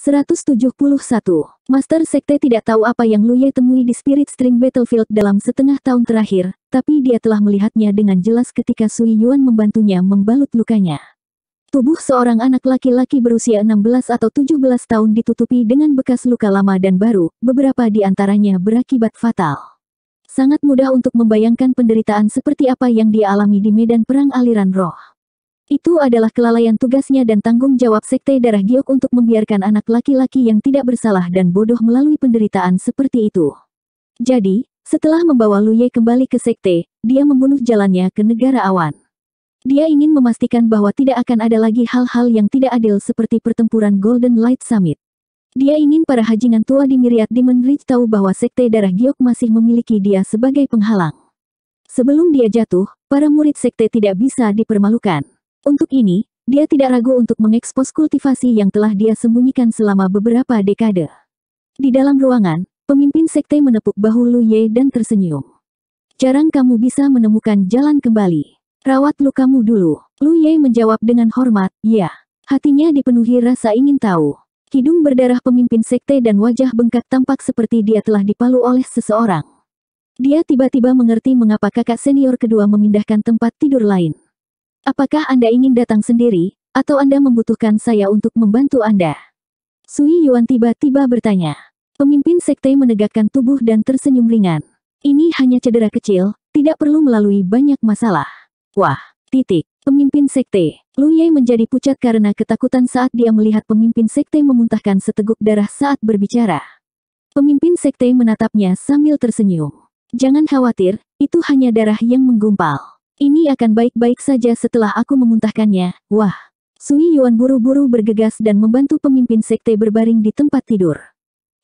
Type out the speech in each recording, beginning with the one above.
171. Master Sekte tidak tahu apa yang Luye temui di Spirit String Battlefield dalam setengah tahun terakhir, tapi dia telah melihatnya dengan jelas ketika Sui Yuan membantunya membalut lukanya. Tubuh seorang anak laki-laki berusia 16 atau 17 tahun ditutupi dengan bekas luka lama dan baru, beberapa di antaranya berakibat fatal. Sangat mudah untuk membayangkan penderitaan seperti apa yang dialami di medan perang aliran roh. Itu adalah kelalaian tugasnya dan tanggung jawab Sekte Darah Giok untuk membiarkan anak laki-laki yang tidak bersalah dan bodoh melalui penderitaan seperti itu. Jadi, setelah membawa Luye kembali ke Sekte, dia membunuh jalannya ke negara awan. Dia ingin memastikan bahwa tidak akan ada lagi hal-hal yang tidak adil seperti pertempuran Golden Light Summit. Dia ingin para hajingan tua di Myriad Demon Ridge tahu bahwa Sekte Darah Giok masih memiliki dia sebagai penghalang. Sebelum dia jatuh, para murid Sekte tidak bisa dipermalukan. Untuk ini, dia tidak ragu untuk mengekspos kultivasi yang telah dia sembunyikan selama beberapa dekade. Di dalam ruangan, pemimpin sekte menepuk bahu Lu Ye dan tersenyum. Jarang kamu bisa menemukan jalan kembali. Rawat lukamu dulu. Lu Ye menjawab dengan hormat, ya. Hatinya dipenuhi rasa ingin tahu. Hidung berdarah pemimpin sekte dan wajah bengkak tampak seperti dia telah dipalu oleh seseorang. Dia tiba-tiba mengerti mengapa kakak senior kedua memindahkan tempat tidur lain. Apakah Anda ingin datang sendiri, atau Anda membutuhkan saya untuk membantu Anda? Sui Yuan tiba-tiba bertanya. Pemimpin sekte menegakkan tubuh dan tersenyum ringan. Ini hanya cedera kecil, tidak perlu melalui banyak masalah. Wah, titik. Pemimpin sekte, Lu Ye menjadi pucat karena ketakutan saat dia melihat pemimpin sekte memuntahkan seteguk darah saat berbicara. Pemimpin sekte menatapnya sambil tersenyum. Jangan khawatir, itu hanya darah yang menggumpal. Ini akan baik-baik saja setelah aku memuntahkannya. Wah! Sui Yuan buru-buru bergegas dan membantu pemimpin sekte berbaring di tempat tidur.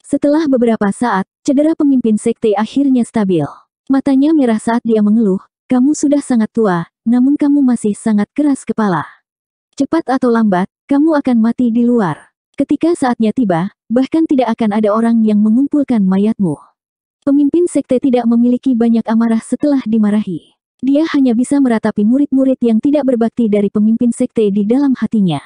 Setelah beberapa saat, cedera pemimpin sekte akhirnya stabil. Matanya merah saat dia mengeluh, kamu sudah sangat tua, namun kamu masih sangat keras kepala. Cepat atau lambat, kamu akan mati di luar. Ketika saatnya tiba, bahkan tidak akan ada orang yang mengumpulkan mayatmu. Pemimpin sekte tidak memiliki banyak amarah setelah dimarahi. Dia hanya bisa meratapi murid-murid yang tidak berbakti dari pemimpin sekte di dalam hatinya.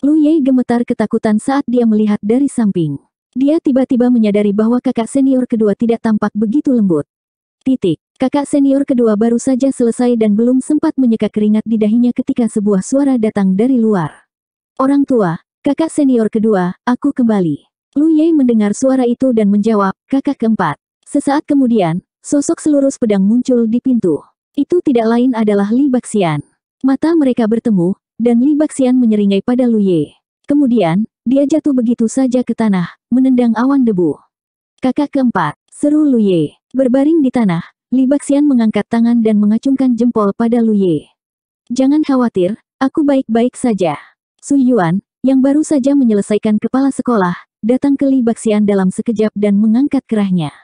Lu Ye gemetar ketakutan saat dia melihat dari samping. Dia tiba-tiba menyadari bahwa kakak senior kedua tidak tampak begitu lembut. Titik. Kakak senior kedua baru saja selesai dan belum sempat menyeka keringat di dahinya ketika sebuah suara datang dari luar. Orang tua, kakak senior kedua, aku kembali. Lu Ye mendengar suara itu dan menjawab, kakak keempat. Sesaat kemudian, sosok seluruh pedang muncul di pintu. Itu tidak lain adalah Li Baxian. Mata mereka bertemu, dan Li Baxian menyeringai pada Luye. Kemudian, dia jatuh begitu saja ke tanah, menendang awan debu. Kakak keempat, seru Luye. Berbaring di tanah, Li Baxian mengangkat tangan dan mengacungkan jempol pada Luye. Jangan khawatir, aku baik-baik saja. Su Yuan, yang baru saja menyelesaikan kepala sekolah, datang ke Li Baxian dalam sekejap dan mengangkat kerahnya.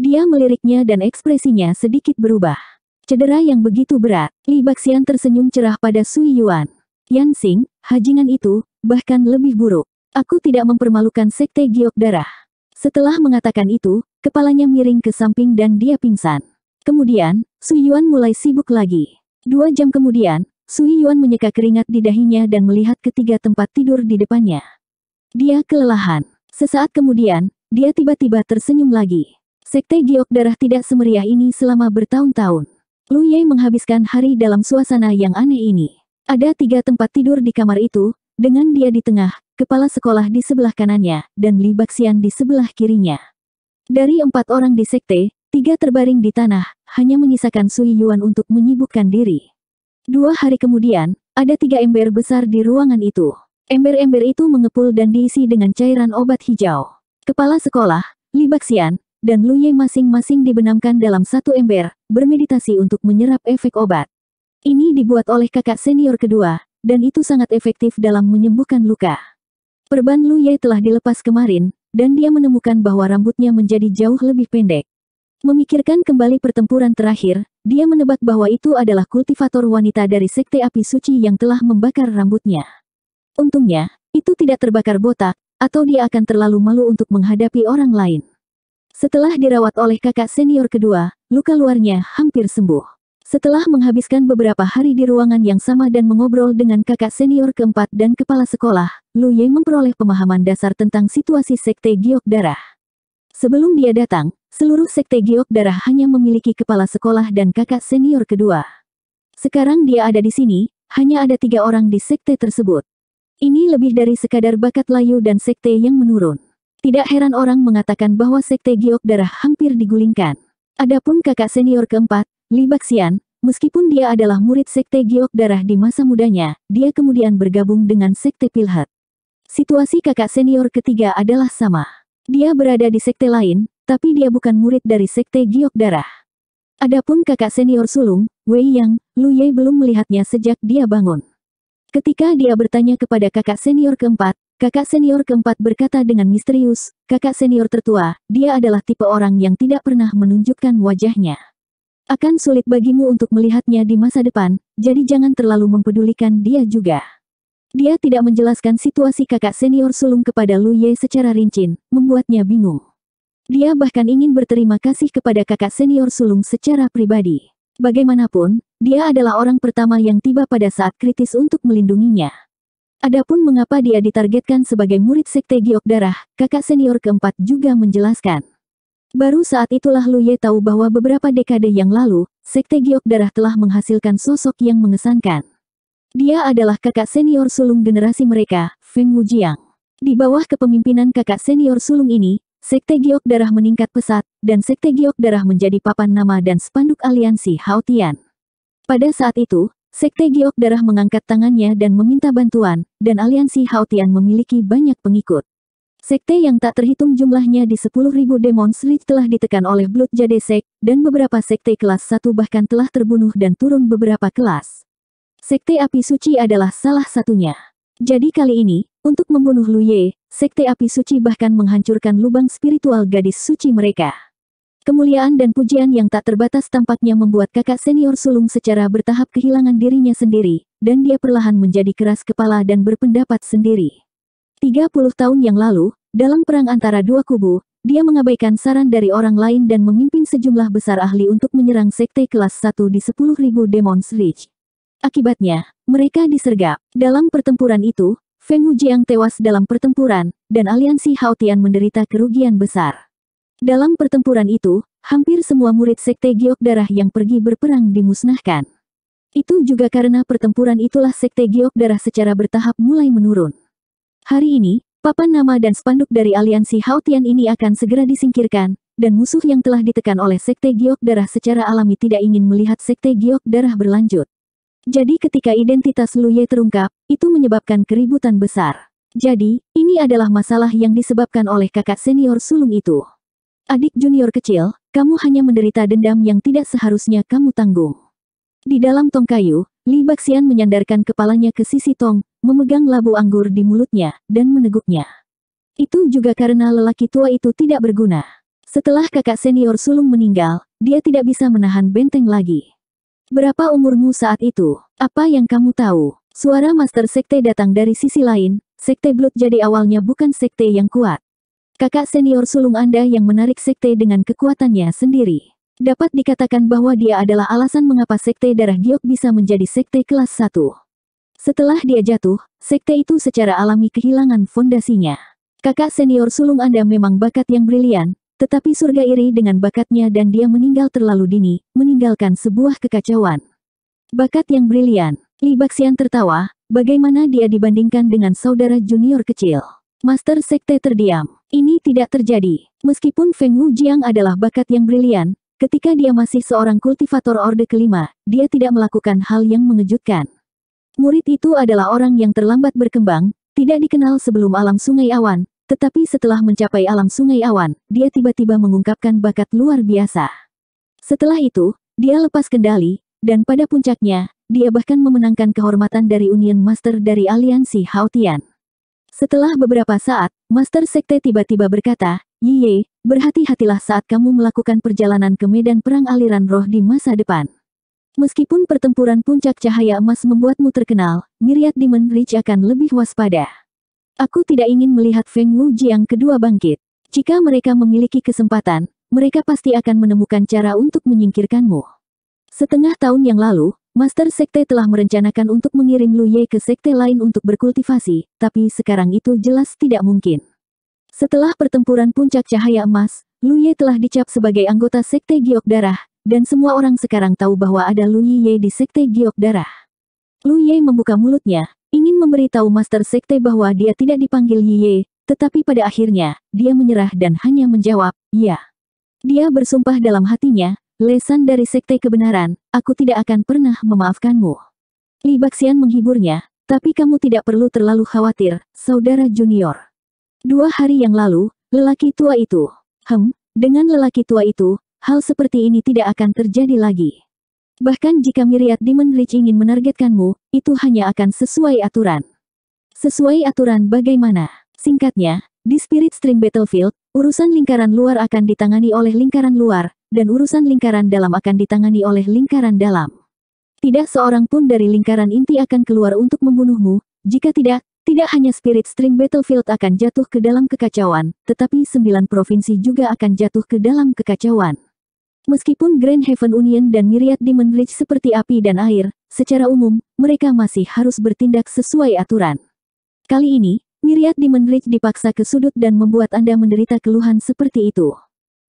Dia meliriknya dan ekspresinya sedikit berubah. Cedera yang begitu berat, Li Baxian tersenyum cerah pada Sui Yuan. Yan Xing, hajingan itu, bahkan lebih buruk. Aku tidak mempermalukan sekte giok darah. Setelah mengatakan itu, kepalanya miring ke samping dan dia pingsan. Kemudian, Sui Yuan mulai sibuk lagi. Dua jam kemudian, Sui Yuan menyeka keringat di dahinya dan melihat ketiga tempat tidur di depannya. Dia kelelahan. Sesaat kemudian, dia tiba-tiba tersenyum lagi. Sekte giok darah tidak semeriah ini selama bertahun-tahun. Lu Ye menghabiskan hari dalam suasana yang aneh ini. Ada tiga tempat tidur di kamar itu, dengan dia di tengah, kepala sekolah di sebelah kanannya, dan Li Baxian di sebelah kirinya. Dari empat orang di sekte, tiga terbaring di tanah, hanya menyisakan Sui Yuan untuk menyibukkan diri. Dua hari kemudian, ada tiga ember besar di ruangan itu. Ember-ember itu mengepul dan diisi dengan cairan obat hijau. Kepala sekolah, Li Baxian, dan Lu Ye masing-masing dibenamkan dalam satu ember, bermeditasi untuk menyerap efek obat. Ini dibuat oleh kakak senior kedua, dan itu sangat efektif dalam menyembuhkan luka. Perban Lu Ye telah dilepas kemarin, dan dia menemukan bahwa rambutnya menjadi jauh lebih pendek. Memikirkan kembali pertempuran terakhir, dia menebak bahwa itu adalah kultivator wanita dari sekte api suci yang telah membakar rambutnya. Untungnya, itu tidak terbakar botak, atau dia akan terlalu malu untuk menghadapi orang lain. Setelah dirawat oleh kakak senior kedua, luka luarnya hampir sembuh. Setelah menghabiskan beberapa hari di ruangan yang sama dan mengobrol dengan kakak senior keempat dan kepala sekolah, Lu Ye memperoleh pemahaman dasar tentang situasi Sekte Giok Darah. Sebelum dia datang, seluruh Sekte Giok Darah hanya memiliki kepala sekolah dan kakak senior kedua. Sekarang dia ada di sini, hanya ada tiga orang di Sekte tersebut. Ini lebih dari sekadar bakat layu dan Sekte yang menurun. Tidak heran orang mengatakan bahwa sekte Giok darah hampir digulingkan. Adapun kakak senior keempat, Li Baxian, meskipun dia adalah murid sekte Giok darah di masa mudanya, dia kemudian bergabung dengan sekte Pilhat. Situasi kakak senior ketiga adalah sama. Dia berada di sekte lain, tapi dia bukan murid dari sekte Giok darah. Adapun kakak senior sulung, Wei Yang, Lu Ye belum melihatnya sejak dia bangun. Ketika dia bertanya kepada kakak senior keempat, Kakak senior keempat berkata dengan misterius, kakak senior tertua, dia adalah tipe orang yang tidak pernah menunjukkan wajahnya. Akan sulit bagimu untuk melihatnya di masa depan, jadi jangan terlalu mempedulikan dia juga. Dia tidak menjelaskan situasi kakak senior sulung kepada Lu Ye secara rinci, membuatnya bingung. Dia bahkan ingin berterima kasih kepada kakak senior sulung secara pribadi. Bagaimanapun, dia adalah orang pertama yang tiba pada saat kritis untuk melindunginya. Adapun mengapa dia ditargetkan sebagai murid sekte giok darah, kakak senior keempat juga menjelaskan. Baru saat itulah Ye tahu bahwa beberapa dekade yang lalu, sekte giok darah telah menghasilkan sosok yang mengesankan. Dia adalah kakak senior sulung generasi mereka, Feng Wujiang. Di bawah kepemimpinan kakak senior sulung ini, sekte giok darah meningkat pesat, dan sekte giok darah menjadi papan nama dan spanduk aliansi Haotian. Pada saat itu, Sekte Giok Darah mengangkat tangannya dan meminta bantuan, dan aliansi Haotian memiliki banyak pengikut. Sekte yang tak terhitung jumlahnya di 10.000 Demon Street telah ditekan oleh Blood Jadesek, dan beberapa sekte kelas 1 bahkan telah terbunuh dan turun beberapa kelas. Sekte Api Suci adalah salah satunya. Jadi kali ini, untuk membunuh Luye, Sekte Api Suci bahkan menghancurkan lubang spiritual gadis suci mereka. Kemuliaan dan pujian yang tak terbatas tampaknya membuat kakak senior sulung secara bertahap kehilangan dirinya sendiri, dan dia perlahan menjadi keras kepala dan berpendapat sendiri. 30 tahun yang lalu, dalam perang antara dua kubu, dia mengabaikan saran dari orang lain dan memimpin sejumlah besar ahli untuk menyerang sekte kelas 1 di 10.000 Demon Ridge. Akibatnya, mereka disergap. Dalam pertempuran itu, Feng Wujiang tewas dalam pertempuran, dan aliansi Haotian menderita kerugian besar. Dalam pertempuran itu, hampir semua murid sekte giok darah yang pergi berperang dimusnahkan. Itu juga karena pertempuran itulah sekte giok darah secara bertahap mulai menurun. Hari ini, papan nama dan spanduk dari aliansi Haotian ini akan segera disingkirkan, dan musuh yang telah ditekan oleh sekte giok darah secara alami tidak ingin melihat sekte giok darah berlanjut. Jadi ketika identitas Luye terungkap, itu menyebabkan keributan besar. Jadi, ini adalah masalah yang disebabkan oleh kakak senior sulung itu. Adik junior kecil, kamu hanya menderita dendam yang tidak seharusnya kamu tanggung. Di dalam tong kayu, Li Baxian menyandarkan kepalanya ke sisi tong, memegang labu anggur di mulutnya, dan meneguknya. Itu juga karena lelaki tua itu tidak berguna. Setelah kakak senior sulung meninggal, dia tidak bisa menahan benteng lagi. Berapa umurmu saat itu? Apa yang kamu tahu? Suara Master Sekte datang dari sisi lain, Sekte Blood jadi awalnya bukan sekte yang kuat. Kakak senior sulung Anda yang menarik sekte dengan kekuatannya sendiri. Dapat dikatakan bahwa dia adalah alasan mengapa sekte darah giok bisa menjadi sekte kelas 1. Setelah dia jatuh, sekte itu secara alami kehilangan fondasinya. Kakak senior sulung Anda memang bakat yang brilian, tetapi surga iri dengan bakatnya dan dia meninggal terlalu dini, meninggalkan sebuah kekacauan. Bakat yang brilian, Li Baxian tertawa, bagaimana dia dibandingkan dengan saudara junior kecil. Master Sekte terdiam. Ini tidak terjadi. Meskipun Feng Wu Jiang adalah bakat yang brilian, ketika dia masih seorang kultivator orde kelima, dia tidak melakukan hal yang mengejutkan. Murid itu adalah orang yang terlambat berkembang, tidak dikenal sebelum alam sungai awan, tetapi setelah mencapai alam sungai awan, dia tiba-tiba mengungkapkan bakat luar biasa. Setelah itu, dia lepas kendali, dan pada puncaknya, dia bahkan memenangkan kehormatan dari Union Master dari Aliansi Haotian. Setelah beberapa saat, Master Sekte tiba-tiba berkata, Yiye, berhati-hatilah saat kamu melakukan perjalanan ke medan perang aliran roh di masa depan. Meskipun pertempuran puncak cahaya emas membuatmu terkenal, Miriat Demon Ridge akan lebih waspada. Aku tidak ingin melihat Feng Wu Jiang kedua bangkit. Jika mereka memiliki kesempatan, mereka pasti akan menemukan cara untuk menyingkirkanmu. Setengah tahun yang lalu, Master Sekte telah merencanakan untuk mengirim Lu Ye ke sekte lain untuk berkultivasi, tapi sekarang itu jelas tidak mungkin. Setelah pertempuran puncak cahaya emas, Lu Ye telah dicap sebagai anggota sekte giok darah, dan semua orang sekarang tahu bahwa ada Lu Ye di sekte giok darah. Lu Ye membuka mulutnya, ingin memberitahu Master Sekte bahwa dia tidak dipanggil Ye, tetapi pada akhirnya, dia menyerah dan hanya menjawab, ya. Dia bersumpah dalam hatinya, Lesan dari sekte kebenaran, aku tidak akan pernah memaafkanmu. Li Baxian menghiburnya, tapi kamu tidak perlu terlalu khawatir, saudara junior. Dua hari yang lalu, lelaki tua itu, hem, dengan lelaki tua itu, hal seperti ini tidak akan terjadi lagi. Bahkan jika Miriat Demon Ridge ingin menargetkanmu, itu hanya akan sesuai aturan. Sesuai aturan bagaimana? Singkatnya, di Spirit Stream Battlefield, urusan lingkaran luar akan ditangani oleh lingkaran luar, dan urusan lingkaran dalam akan ditangani oleh lingkaran dalam. Tidak seorang pun dari lingkaran inti akan keluar untuk membunuhmu, jika tidak, tidak hanya spirit string battlefield akan jatuh ke dalam kekacauan, tetapi sembilan provinsi juga akan jatuh ke dalam kekacauan. Meskipun Grand Heaven Union dan Myriad Demon Ridge seperti api dan air, secara umum, mereka masih harus bertindak sesuai aturan. Kali ini, Myriad Demon Ridge dipaksa ke sudut dan membuat Anda menderita keluhan seperti itu.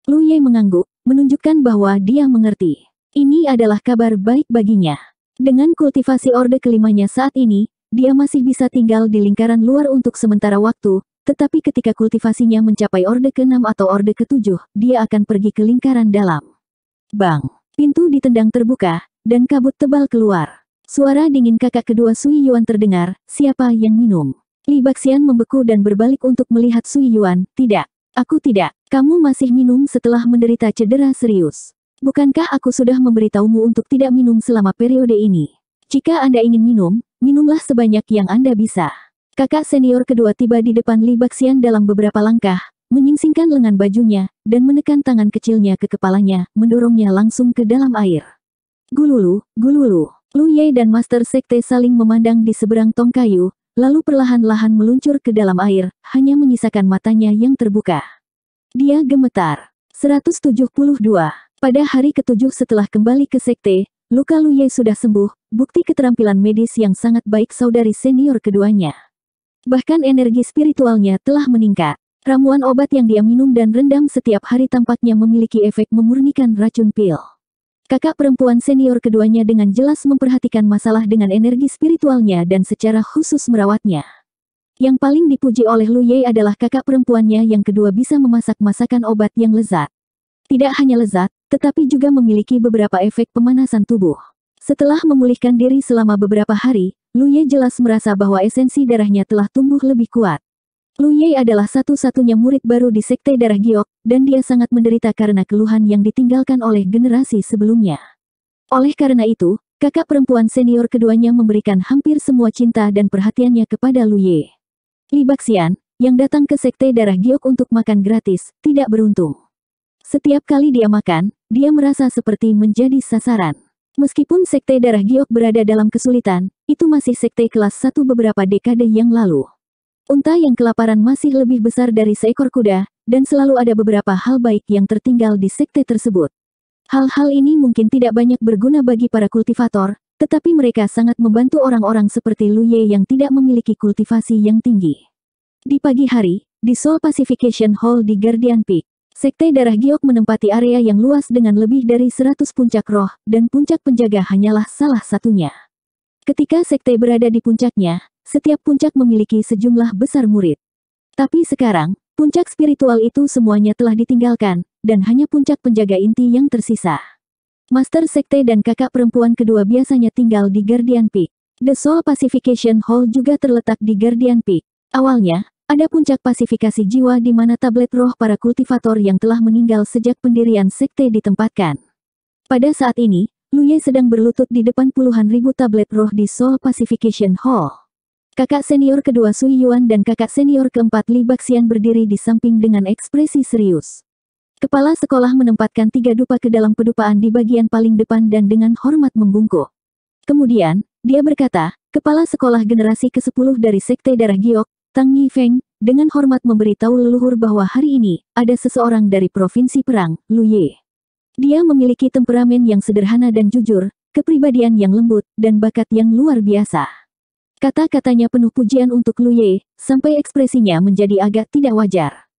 Lu Ye mengangguk, menunjukkan bahwa dia mengerti. Ini adalah kabar baik baginya. Dengan kultivasi orde kelimanya saat ini, dia masih bisa tinggal di lingkaran luar untuk sementara waktu, tetapi ketika kultivasinya mencapai orde ke-6 atau orde ke-7, dia akan pergi ke lingkaran dalam. Bang! Pintu ditendang terbuka, dan kabut tebal keluar. Suara dingin kakak kedua Sui Yuan terdengar, siapa yang minum? Li Baxian membeku dan berbalik untuk melihat Sui Yuan, tidak. Aku tidak. Kamu masih minum setelah menderita cedera serius. Bukankah aku sudah memberitahumu untuk tidak minum selama periode ini? Jika Anda ingin minum, minumlah sebanyak yang Anda bisa. Kakak senior kedua tiba di depan Li Baxian dalam beberapa langkah, menyingsingkan lengan bajunya, dan menekan tangan kecilnya ke kepalanya, mendorongnya langsung ke dalam air. Gululu, gululu. Lu Ye dan Master Sekte saling memandang di seberang tong kayu, lalu perlahan-lahan meluncur ke dalam air, hanya menyisakan matanya yang terbuka. Dia gemetar. 172. Pada hari ketujuh setelah kembali ke sekte, luka Lu Ye sudah sembuh, bukti keterampilan medis yang sangat baik saudari senior keduanya. Bahkan energi spiritualnya telah meningkat. Ramuan obat yang dia minum dan rendam setiap hari tampaknya memiliki efek memurnikan racun pil. Kakak perempuan senior keduanya dengan jelas memperhatikan masalah dengan energi spiritualnya dan secara khusus merawatnya. Yang paling dipuji oleh Lu Ye adalah kakak perempuannya yang kedua bisa memasak masakan obat yang lezat. Tidak hanya lezat, tetapi juga memiliki beberapa efek pemanasan tubuh. Setelah memulihkan diri selama beberapa hari, Lu Ye jelas merasa bahwa esensi darahnya telah tumbuh lebih kuat. Lu Ye adalah satu-satunya murid baru di Sekte Darah Giok, dan dia sangat menderita karena keluhan yang ditinggalkan oleh generasi sebelumnya. Oleh karena itu, kakak perempuan senior keduanya memberikan hampir semua cinta dan perhatiannya kepada Lu Ye. Li Baxian, yang datang ke sekte darah giok untuk makan gratis, tidak beruntung. Setiap kali dia makan, dia merasa seperti menjadi sasaran. Meskipun sekte darah giok berada dalam kesulitan, itu masih sekte kelas Satu beberapa dekade yang lalu. Unta yang kelaparan masih lebih besar dari seekor kuda, dan selalu ada beberapa hal baik yang tertinggal di sekte tersebut. Hal-hal ini mungkin tidak banyak berguna bagi para kultivator, tetapi mereka sangat membantu orang-orang seperti Lu Ye yang tidak memiliki kultivasi yang tinggi. Di pagi hari, di Seoul Pacification Hall di Guardian Peak, Sekte Darah Giok menempati area yang luas dengan lebih dari 100 puncak roh, dan puncak penjaga hanyalah salah satunya. Ketika sekte berada di puncaknya, setiap puncak memiliki sejumlah besar murid. Tapi sekarang, puncak spiritual itu semuanya telah ditinggalkan, dan hanya puncak penjaga inti yang tersisa. Master Sekte dan kakak perempuan kedua biasanya tinggal di Guardian Peak. The Soul Pacification Hall juga terletak di Guardian Peak. Awalnya, ada puncak pasifikasi jiwa di mana tablet roh para kultivator yang telah meninggal sejak pendirian sekte ditempatkan. Pada saat ini, Luye sedang berlutut di depan puluhan ribu tablet roh di Soul Pacification Hall. Kakak senior kedua Sui Yuan dan kakak senior keempat Li Baxian berdiri di samping dengan ekspresi serius. Kepala sekolah menempatkan tiga dupa ke dalam pedupaan di bagian paling depan dan dengan hormat membungkuk. Kemudian, dia berkata, Kepala Sekolah Generasi ke-10 dari Sekte Darah Giok, Tang Yi Feng, dengan hormat memberitahu leluhur bahwa hari ini, ada seseorang dari Provinsi Perang, Lu Ye. Dia memiliki temperamen yang sederhana dan jujur, kepribadian yang lembut, dan bakat yang luar biasa. Kata-katanya penuh pujian untuk Lu Ye, sampai ekspresinya menjadi agak tidak wajar.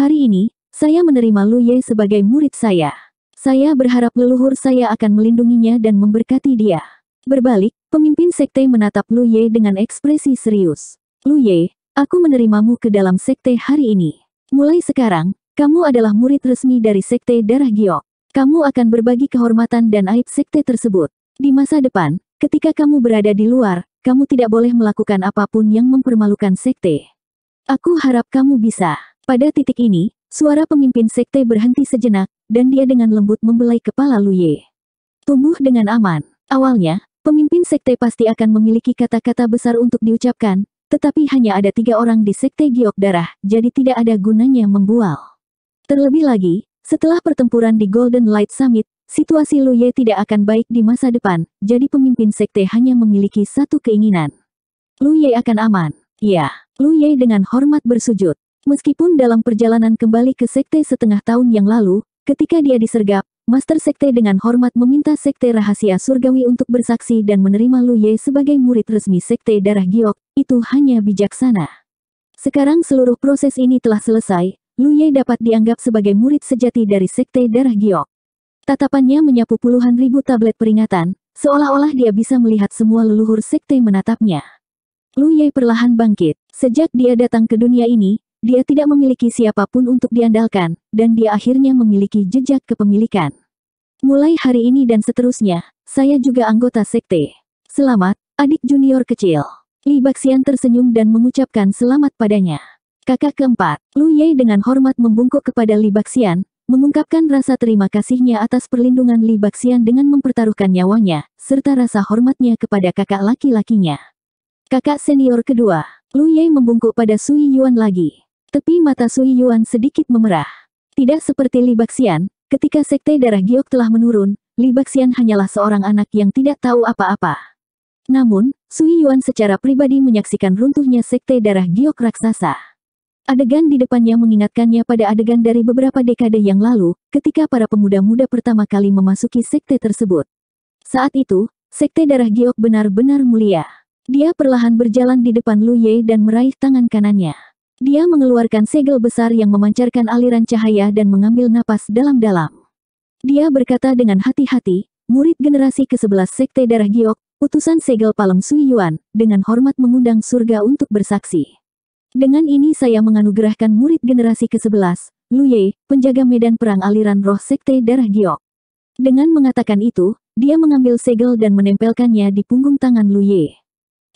Hari ini, saya menerima Lu Ye sebagai murid saya. Saya berharap leluhur saya akan melindunginya dan memberkati dia. Berbalik, pemimpin sekte menatap Lu Ye dengan ekspresi serius. Lu Ye, aku menerimamu ke dalam sekte hari ini. Mulai sekarang, kamu adalah murid resmi dari sekte Darah Giok. Kamu akan berbagi kehormatan dan aib sekte tersebut. Di masa depan, ketika kamu berada di luar, kamu tidak boleh melakukan apapun yang mempermalukan sekte. Aku harap kamu bisa. Pada titik ini, Suara pemimpin sekte berhenti sejenak, dan dia dengan lembut membelai kepala Luye. Tumbuh dengan aman. Awalnya, pemimpin sekte pasti akan memiliki kata-kata besar untuk diucapkan, tetapi hanya ada tiga orang di sekte giok darah, jadi tidak ada gunanya membual. Terlebih lagi, setelah pertempuran di Golden Light Summit, situasi Luye tidak akan baik di masa depan, jadi pemimpin sekte hanya memiliki satu keinginan. Luye akan aman. Ya, Luye dengan hormat bersujud. Meskipun dalam perjalanan kembali ke sekte setengah tahun yang lalu, ketika dia disergap, Master Sekte dengan hormat meminta Sekte Rahasia Surgawi untuk bersaksi dan menerima Lu Ye sebagai murid resmi Sekte Darah Giok, itu hanya bijaksana. Sekarang seluruh proses ini telah selesai, Lu Ye dapat dianggap sebagai murid sejati dari Sekte Darah Giok. Tatapannya menyapu puluhan ribu tablet peringatan, seolah-olah dia bisa melihat semua leluhur Sekte menatapnya. Lu Ye perlahan bangkit. Sejak dia datang ke dunia ini, dia tidak memiliki siapapun untuk diandalkan, dan dia akhirnya memiliki jejak kepemilikan. Mulai hari ini dan seterusnya, saya juga anggota sekte. Selamat, adik junior kecil. Li Baxian tersenyum dan mengucapkan selamat padanya. Kakak keempat, Lu Ye dengan hormat membungkuk kepada Li Baxian, mengungkapkan rasa terima kasihnya atas perlindungan Li Baxian dengan mempertaruhkan nyawanya, serta rasa hormatnya kepada kakak laki-lakinya. Kakak senior kedua, Lu Ye membungkuk pada Sui Yuan lagi. Tepi mata Sui Yuan sedikit memerah. Tidak seperti Li Baxian, ketika sekte darah giok telah menurun, Li Baxian hanyalah seorang anak yang tidak tahu apa-apa. Namun, Sui Yuan secara pribadi menyaksikan runtuhnya sekte darah giok raksasa. Adegan di depannya mengingatkannya pada adegan dari beberapa dekade yang lalu, ketika para pemuda-muda pertama kali memasuki sekte tersebut. Saat itu, sekte darah giok benar-benar mulia. Dia perlahan berjalan di depan Lu Ye dan meraih tangan kanannya. Dia mengeluarkan segel besar yang memancarkan aliran cahaya dan mengambil napas dalam-dalam. Dia berkata dengan hati-hati, murid generasi ke-11 Sekte Darah Giok, utusan segel Palem Sui Yuan, dengan hormat mengundang surga untuk bersaksi. Dengan ini saya menganugerahkan murid generasi ke-11, Lu Ye, penjaga medan perang aliran roh Sekte Darah Giok. Dengan mengatakan itu, dia mengambil segel dan menempelkannya di punggung tangan Lu Ye,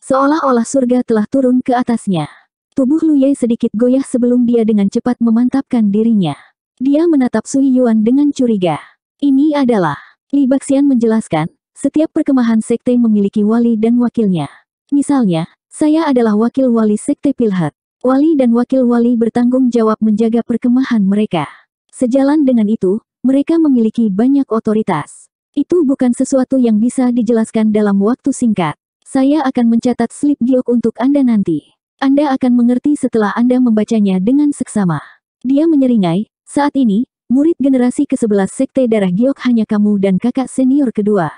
Seolah-olah surga telah turun ke atasnya. Tubuh Lu Ye sedikit goyah sebelum dia dengan cepat memantapkan dirinya. Dia menatap Sui Yuan dengan curiga. Ini adalah, Li Baxian menjelaskan, setiap perkemahan sekte memiliki wali dan wakilnya. Misalnya, saya adalah wakil wali sekte Pilhat. Wali dan wakil wali bertanggung jawab menjaga perkemahan mereka. Sejalan dengan itu, mereka memiliki banyak otoritas. Itu bukan sesuatu yang bisa dijelaskan dalam waktu singkat. Saya akan mencatat slip giok untuk Anda nanti. Anda akan mengerti setelah Anda membacanya dengan seksama. Dia menyeringai, saat ini, murid generasi ke-11 Sekte Darah Giok hanya kamu dan kakak senior kedua.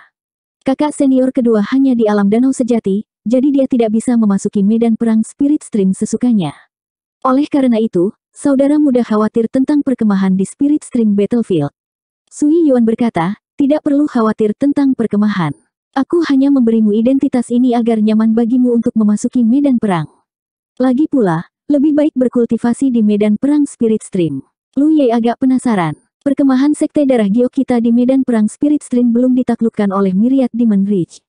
Kakak senior kedua hanya di alam danau sejati, jadi dia tidak bisa memasuki medan perang spirit stream sesukanya. Oleh karena itu, saudara muda khawatir tentang perkemahan di spirit stream battlefield. Sui Yuan berkata, tidak perlu khawatir tentang perkemahan. Aku hanya memberimu identitas ini agar nyaman bagimu untuk memasuki medan perang. Lagi pula, lebih baik berkultivasi di medan perang Spirit Stream. Lu Ye agak penasaran. Perkemahan sekte darah Gio kita di medan perang Spirit Stream belum ditaklukkan oleh Myriad Demon Ridge.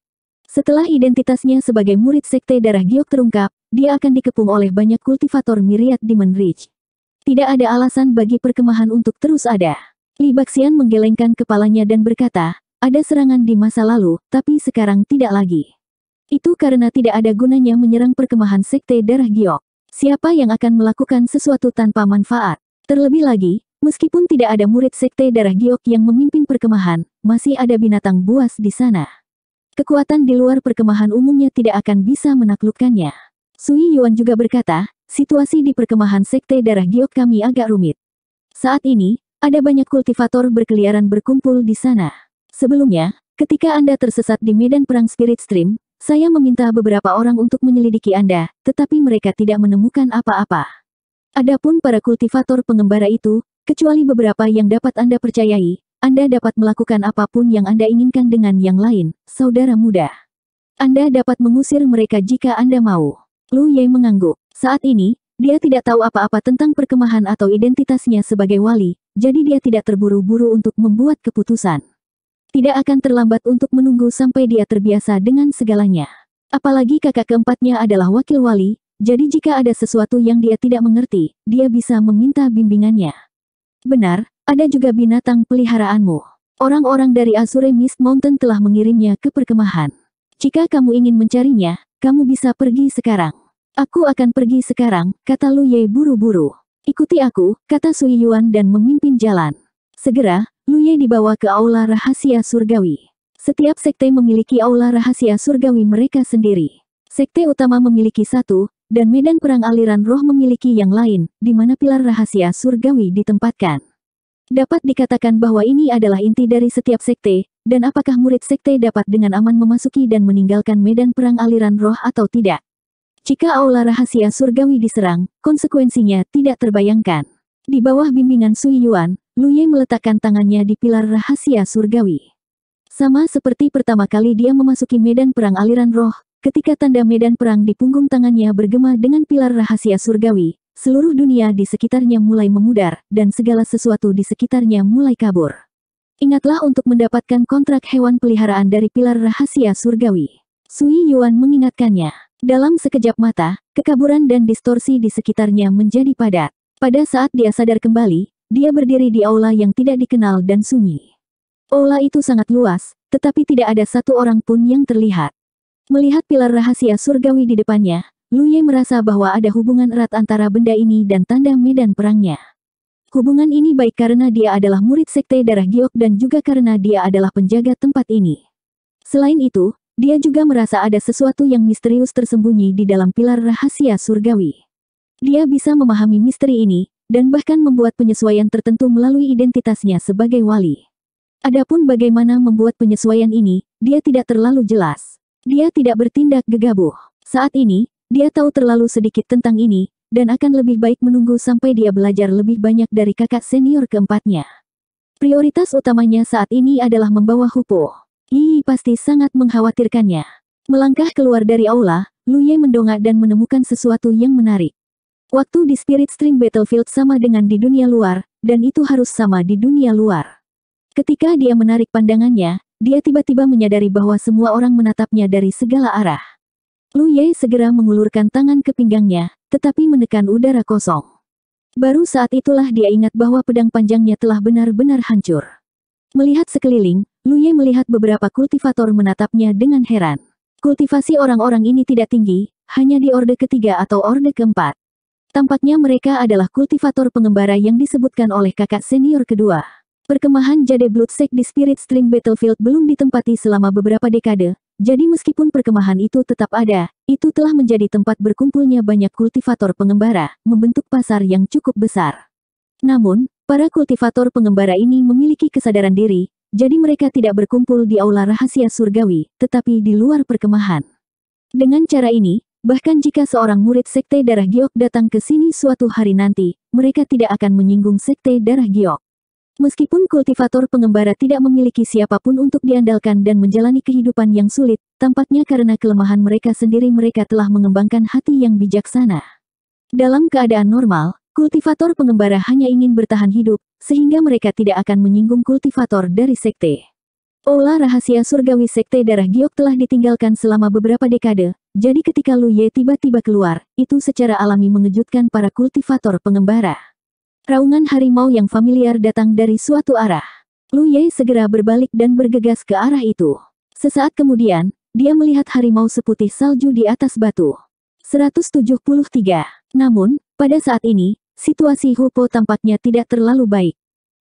Setelah identitasnya sebagai murid sekte darah Giok terungkap, dia akan dikepung oleh banyak kultivator Myriad Demon Ridge. Tidak ada alasan bagi perkemahan untuk terus ada. Li Baxian menggelengkan kepalanya dan berkata, ada serangan di masa lalu, tapi sekarang tidak lagi. Itu karena tidak ada gunanya menyerang perkemahan sekte darah giok. Siapa yang akan melakukan sesuatu tanpa manfaat? Terlebih lagi, meskipun tidak ada murid sekte darah giok yang memimpin perkemahan, masih ada binatang buas di sana. Kekuatan di luar perkemahan umumnya tidak akan bisa menaklukkannya. Sui Yuan juga berkata, situasi di perkemahan sekte darah giok kami agak rumit. Saat ini, ada banyak kultivator berkeliaran berkumpul di sana. Sebelumnya, ketika Anda tersesat di medan perang Spirit Stream, saya meminta beberapa orang untuk menyelidiki Anda, tetapi mereka tidak menemukan apa-apa. Adapun para kultivator pengembara itu, kecuali beberapa yang dapat Anda percayai, Anda dapat melakukan apapun yang Anda inginkan dengan yang lain, saudara muda. Anda dapat mengusir mereka jika Anda mau. Lu Ye mengangguk. Saat ini, dia tidak tahu apa-apa tentang perkemahan atau identitasnya sebagai wali, jadi dia tidak terburu-buru untuk membuat keputusan. Tidak akan terlambat untuk menunggu sampai dia terbiasa dengan segalanya. Apalagi kakak keempatnya adalah wakil wali, jadi jika ada sesuatu yang dia tidak mengerti, dia bisa meminta bimbingannya. Benar, ada juga binatang peliharaanmu. Orang-orang dari Azure Mist Mountain telah mengirimnya ke perkemahan. Jika kamu ingin mencarinya, kamu bisa pergi sekarang. Aku akan pergi sekarang, kata Lu Ye buru-buru. Ikuti aku, kata Sui Yuan dan memimpin jalan. Segera, Luye dibawa ke aula rahasia surgawi. Setiap sekte memiliki aula rahasia surgawi mereka sendiri. Sekte utama memiliki satu, dan medan perang aliran roh memiliki yang lain, di mana pilar rahasia surgawi ditempatkan. Dapat dikatakan bahwa ini adalah inti dari setiap sekte, dan apakah murid sekte dapat dengan aman memasuki dan meninggalkan medan perang aliran roh atau tidak. Jika aula rahasia surgawi diserang, konsekuensinya tidak terbayangkan. Di bawah bimbingan Sui Yuan, Luye meletakkan tangannya di pilar rahasia surgawi. Sama seperti pertama kali dia memasuki medan perang aliran roh, ketika tanda medan perang di punggung tangannya bergema dengan pilar rahasia surgawi, seluruh dunia di sekitarnya mulai memudar, dan segala sesuatu di sekitarnya mulai kabur. Ingatlah untuk mendapatkan kontrak hewan peliharaan dari pilar rahasia surgawi. Sui Yuan mengingatkannya. Dalam sekejap mata, kekaburan dan distorsi di sekitarnya menjadi padat. Pada saat dia sadar kembali, dia berdiri di aula yang tidak dikenal dan sunyi. Aula itu sangat luas, tetapi tidak ada satu orang pun yang terlihat. Melihat pilar rahasia surgawi di depannya, Luye merasa bahwa ada hubungan erat antara benda ini dan tanda medan perangnya. Hubungan ini baik karena dia adalah murid sekte darah giok dan juga karena dia adalah penjaga tempat ini. Selain itu, dia juga merasa ada sesuatu yang misterius tersembunyi di dalam pilar rahasia surgawi. Dia bisa memahami misteri ini, dan bahkan membuat penyesuaian tertentu melalui identitasnya sebagai wali. Adapun bagaimana membuat penyesuaian ini, dia tidak terlalu jelas. Dia tidak bertindak gegabah. Saat ini, dia tahu terlalu sedikit tentang ini, dan akan lebih baik menunggu sampai dia belajar lebih banyak dari kakak senior keempatnya. Prioritas utamanya saat ini adalah membawa Hupo. Yi pasti sangat mengkhawatirkannya. Melangkah keluar dari aula, Lu Ye mendongak dan menemukan sesuatu yang menarik. Waktu di Spirit Stream Battlefield sama dengan di dunia luar, dan itu harus sama di dunia luar. Ketika dia menarik pandangannya, dia tiba-tiba menyadari bahwa semua orang menatapnya dari segala arah. Lu Ye segera mengulurkan tangan ke pinggangnya, tetapi menekan udara kosong. Baru saat itulah dia ingat bahwa pedang panjangnya telah benar-benar hancur. Melihat sekeliling, Lu Ye melihat beberapa kultivator menatapnya dengan heran. Kultivasi orang-orang ini tidak tinggi, hanya di orde ketiga atau orde keempat. Tampaknya mereka adalah kultivator pengembara yang disebutkan oleh kakak senior kedua. Perkemahan Jade Bloodsek di Spirit String Battlefield belum ditempati selama beberapa dekade, jadi meskipun perkemahan itu tetap ada, itu telah menjadi tempat berkumpulnya banyak kultivator pengembara, membentuk pasar yang cukup besar. Namun, para kultivator pengembara ini memiliki kesadaran diri, jadi mereka tidak berkumpul di aula rahasia surgawi, tetapi di luar perkemahan. Dengan cara ini, Bahkan jika seorang murid sekte darah giok datang ke sini suatu hari nanti, mereka tidak akan menyinggung sekte darah giok. Meskipun kultivator pengembara tidak memiliki siapapun untuk diandalkan dan menjalani kehidupan yang sulit, tampaknya karena kelemahan mereka sendiri mereka telah mengembangkan hati yang bijaksana. Dalam keadaan normal, kultivator pengembara hanya ingin bertahan hidup, sehingga mereka tidak akan menyinggung kultivator dari sekte. Olah rahasia surgawi sekte darah giok telah ditinggalkan selama beberapa dekade, jadi ketika Lu Ye tiba-tiba keluar, itu secara alami mengejutkan para kultivator pengembara. Raungan harimau yang familiar datang dari suatu arah. Lu Ye segera berbalik dan bergegas ke arah itu. Sesaat kemudian, dia melihat harimau seputih salju di atas batu. 173. Namun, pada saat ini, situasi Hupo tampaknya tidak terlalu baik.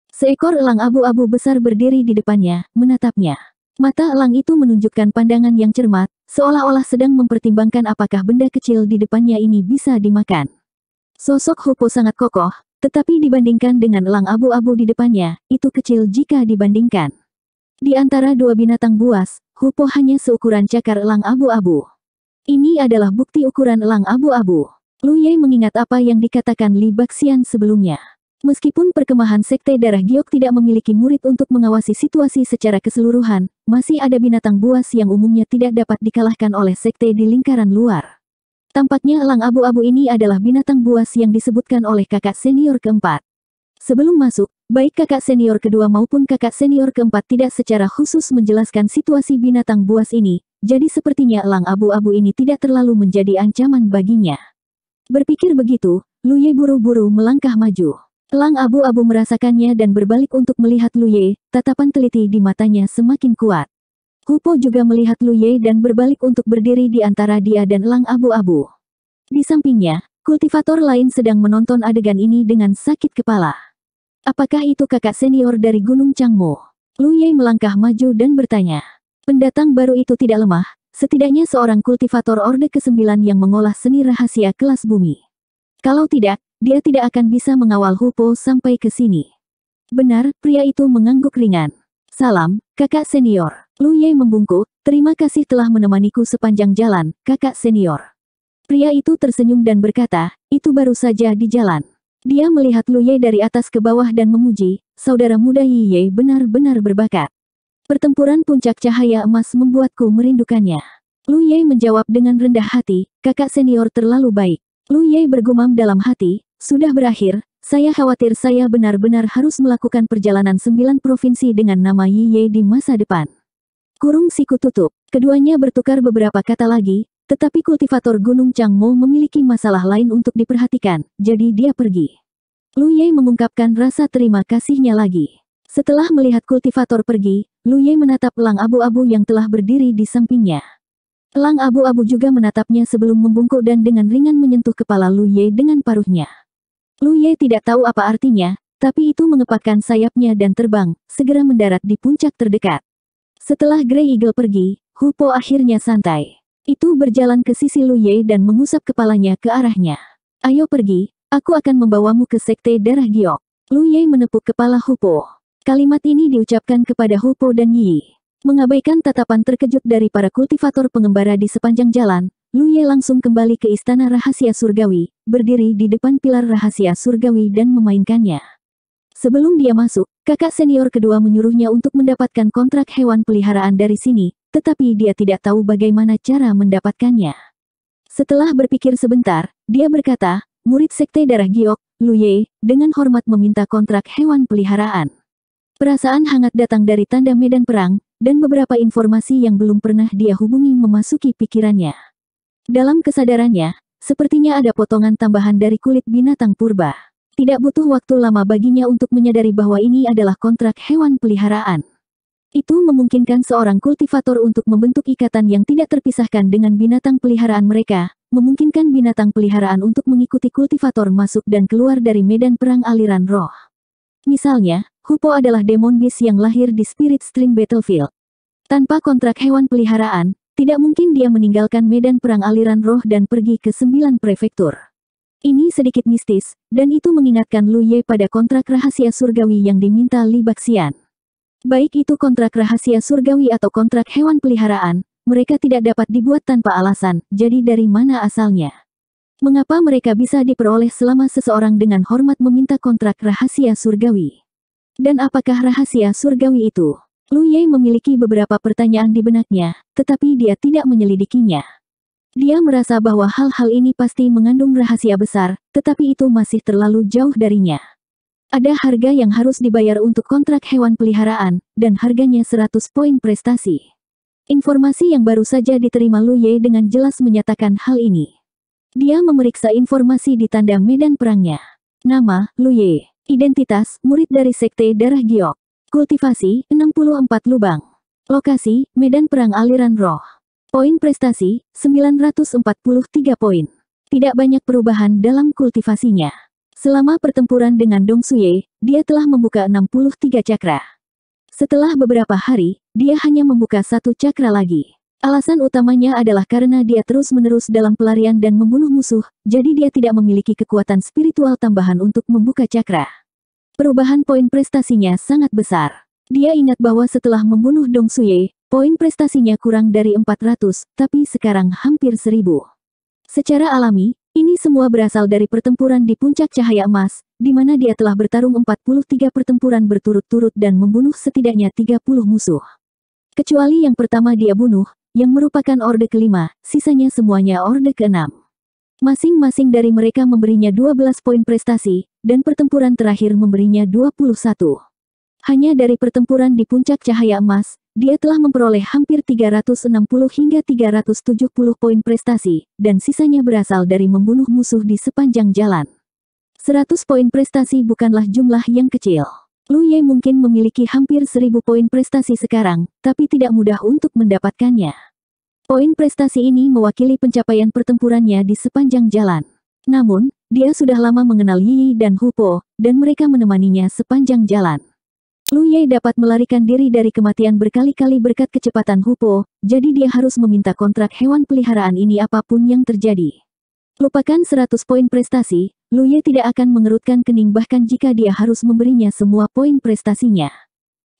Seekor elang abu-abu besar berdiri di depannya, menatapnya. Mata elang itu menunjukkan pandangan yang cermat, seolah-olah sedang mempertimbangkan apakah benda kecil di depannya ini bisa dimakan. Sosok Hupo sangat kokoh, tetapi dibandingkan dengan elang abu-abu di depannya, itu kecil jika dibandingkan. Di antara dua binatang buas, Hupo hanya seukuran cakar elang abu-abu. Ini adalah bukti ukuran elang abu-abu. Lu Ye mengingat apa yang dikatakan Li Baxian sebelumnya. Meskipun perkemahan Sekte Darah Giok tidak memiliki murid untuk mengawasi situasi secara keseluruhan, masih ada binatang buas yang umumnya tidak dapat dikalahkan oleh sekte di lingkaran luar. Tampaknya elang abu-abu ini adalah binatang buas yang disebutkan oleh kakak senior keempat. Sebelum masuk, baik kakak senior kedua maupun kakak senior keempat tidak secara khusus menjelaskan situasi binatang buas ini, jadi sepertinya elang abu-abu ini tidak terlalu menjadi ancaman baginya. Berpikir begitu, Luye buru-buru melangkah maju. Lang abu-abu merasakannya dan berbalik untuk melihat Lu Ye. tatapan teliti di matanya semakin kuat. Hupo juga melihat Lu Ye dan berbalik untuk berdiri di antara dia dan Lang abu-abu. Di sampingnya, kultivator lain sedang menonton adegan ini dengan sakit kepala. Apakah itu kakak senior dari Gunung Changmo? Lu Ye melangkah maju dan bertanya. Pendatang baru itu tidak lemah, setidaknya seorang kultivator Orde ke-9 yang mengolah seni rahasia kelas bumi. Kalau tidak, dia tidak akan bisa mengawal Hupo sampai ke sini. Benar, pria itu mengangguk ringan. Salam, kakak senior. Lu Ye membungkuk, terima kasih telah menemaniku sepanjang jalan, kakak senior. Pria itu tersenyum dan berkata, itu baru saja di jalan. Dia melihat Lu Ye dari atas ke bawah dan memuji, saudara muda Yi Ye benar-benar berbakat. Pertempuran puncak cahaya emas membuatku merindukannya. Lu Ye menjawab dengan rendah hati, kakak senior terlalu baik. Lu Ye bergumam dalam hati, sudah berakhir, saya khawatir saya benar-benar harus melakukan perjalanan sembilan provinsi dengan nama Yi Ye di masa depan. Kurung siku tutup, keduanya bertukar beberapa kata lagi, tetapi kultivator Gunung Changmo memiliki masalah lain untuk diperhatikan, jadi dia pergi. Lu Ye mengungkapkan rasa terima kasihnya lagi. Setelah melihat kultivator pergi, Lu Ye menatap elang abu-abu yang telah berdiri di sampingnya. Elang abu-abu juga menatapnya sebelum membungkuk dan dengan ringan menyentuh kepala Lu Ye dengan paruhnya. Lu Ye tidak tahu apa artinya, tapi itu mengepakkan sayapnya dan terbang, segera mendarat di puncak terdekat. Setelah Grey Eagle pergi, Hu Po akhirnya santai. Itu berjalan ke sisi Lu Ye dan mengusap kepalanya ke arahnya. Ayo pergi, aku akan membawamu ke sekte darah giok. Lu Ye menepuk kepala Hu Po. Kalimat ini diucapkan kepada Hu Po dan Yi. Mengabaikan tatapan terkejut dari para kultivator pengembara di sepanjang jalan, Luye langsung kembali ke istana rahasia surgawi, berdiri di depan pilar rahasia surgawi dan memainkannya. Sebelum dia masuk, kakak senior kedua menyuruhnya untuk mendapatkan kontrak hewan peliharaan dari sini, tetapi dia tidak tahu bagaimana cara mendapatkannya. Setelah berpikir sebentar, dia berkata, murid sekte darah giok, Luye, dengan hormat meminta kontrak hewan peliharaan. Perasaan hangat datang dari tanda medan perang, dan beberapa informasi yang belum pernah dia hubungi memasuki pikirannya. Dalam kesadarannya, sepertinya ada potongan tambahan dari kulit binatang purba. Tidak butuh waktu lama baginya untuk menyadari bahwa ini adalah kontrak hewan peliharaan. Itu memungkinkan seorang kultivator untuk membentuk ikatan yang tidak terpisahkan dengan binatang peliharaan mereka, memungkinkan binatang peliharaan untuk mengikuti kultivator masuk dan keluar dari medan perang aliran roh. Misalnya, Hupo adalah demon beast yang lahir di Spirit String Battlefield. Tanpa kontrak hewan peliharaan, tidak mungkin dia meninggalkan medan perang aliran roh dan pergi ke sembilan prefektur. Ini sedikit mistis, dan itu mengingatkan Lu Ye pada kontrak rahasia surgawi yang diminta Li Baxian. Baik itu kontrak rahasia surgawi atau kontrak hewan peliharaan, mereka tidak dapat dibuat tanpa alasan, jadi dari mana asalnya? Mengapa mereka bisa diperoleh selama seseorang dengan hormat meminta kontrak rahasia surgawi? Dan apakah rahasia surgawi itu? Lu Ye memiliki beberapa pertanyaan di benaknya, tetapi dia tidak menyelidikinya. Dia merasa bahwa hal-hal ini pasti mengandung rahasia besar, tetapi itu masih terlalu jauh darinya. Ada harga yang harus dibayar untuk kontrak hewan peliharaan, dan harganya 100 poin prestasi. Informasi yang baru saja diterima Lu Ye dengan jelas menyatakan hal ini. Dia memeriksa informasi di tanda medan perangnya. Nama, Lu Ye. Identitas, murid dari Sekte Darah Giok. Kultivasi, 64 lubang. Lokasi, Medan Perang Aliran Roh. Poin prestasi, 943 poin. Tidak banyak perubahan dalam kultivasinya. Selama pertempuran dengan Dong Suye, dia telah membuka 63 cakra. Setelah beberapa hari, dia hanya membuka satu cakra lagi. Alasan utamanya adalah karena dia terus-menerus dalam pelarian dan membunuh musuh, jadi dia tidak memiliki kekuatan spiritual tambahan untuk membuka cakra. Perubahan poin prestasinya sangat besar. Dia ingat bahwa setelah membunuh Dong Suye, poin prestasinya kurang dari 400, tapi sekarang hampir 1000. Secara alami, ini semua berasal dari pertempuran di puncak cahaya emas, di mana dia telah bertarung 43 pertempuran berturut-turut dan membunuh setidaknya 30 musuh. Kecuali yang pertama dia bunuh, yang merupakan orde kelima, sisanya semuanya orde keenam. Masing-masing dari mereka memberinya 12 poin prestasi, dan pertempuran terakhir memberinya 21. Hanya dari pertempuran di puncak cahaya emas, dia telah memperoleh hampir 360 hingga 370 poin prestasi, dan sisanya berasal dari membunuh musuh di sepanjang jalan. 100 poin prestasi bukanlah jumlah yang kecil. Lu Ye mungkin memiliki hampir 1000 poin prestasi sekarang, tapi tidak mudah untuk mendapatkannya. Poin prestasi ini mewakili pencapaian pertempurannya di sepanjang jalan. Namun, dia sudah lama mengenal Yi dan Hupo, dan mereka menemaninya sepanjang jalan. Lu Ye dapat melarikan diri dari kematian berkali-kali berkat kecepatan Hupo, jadi dia harus meminta kontrak hewan peliharaan ini apapun yang terjadi. Lupakan 100 poin prestasi, Lu Ye tidak akan mengerutkan kening bahkan jika dia harus memberinya semua poin prestasinya.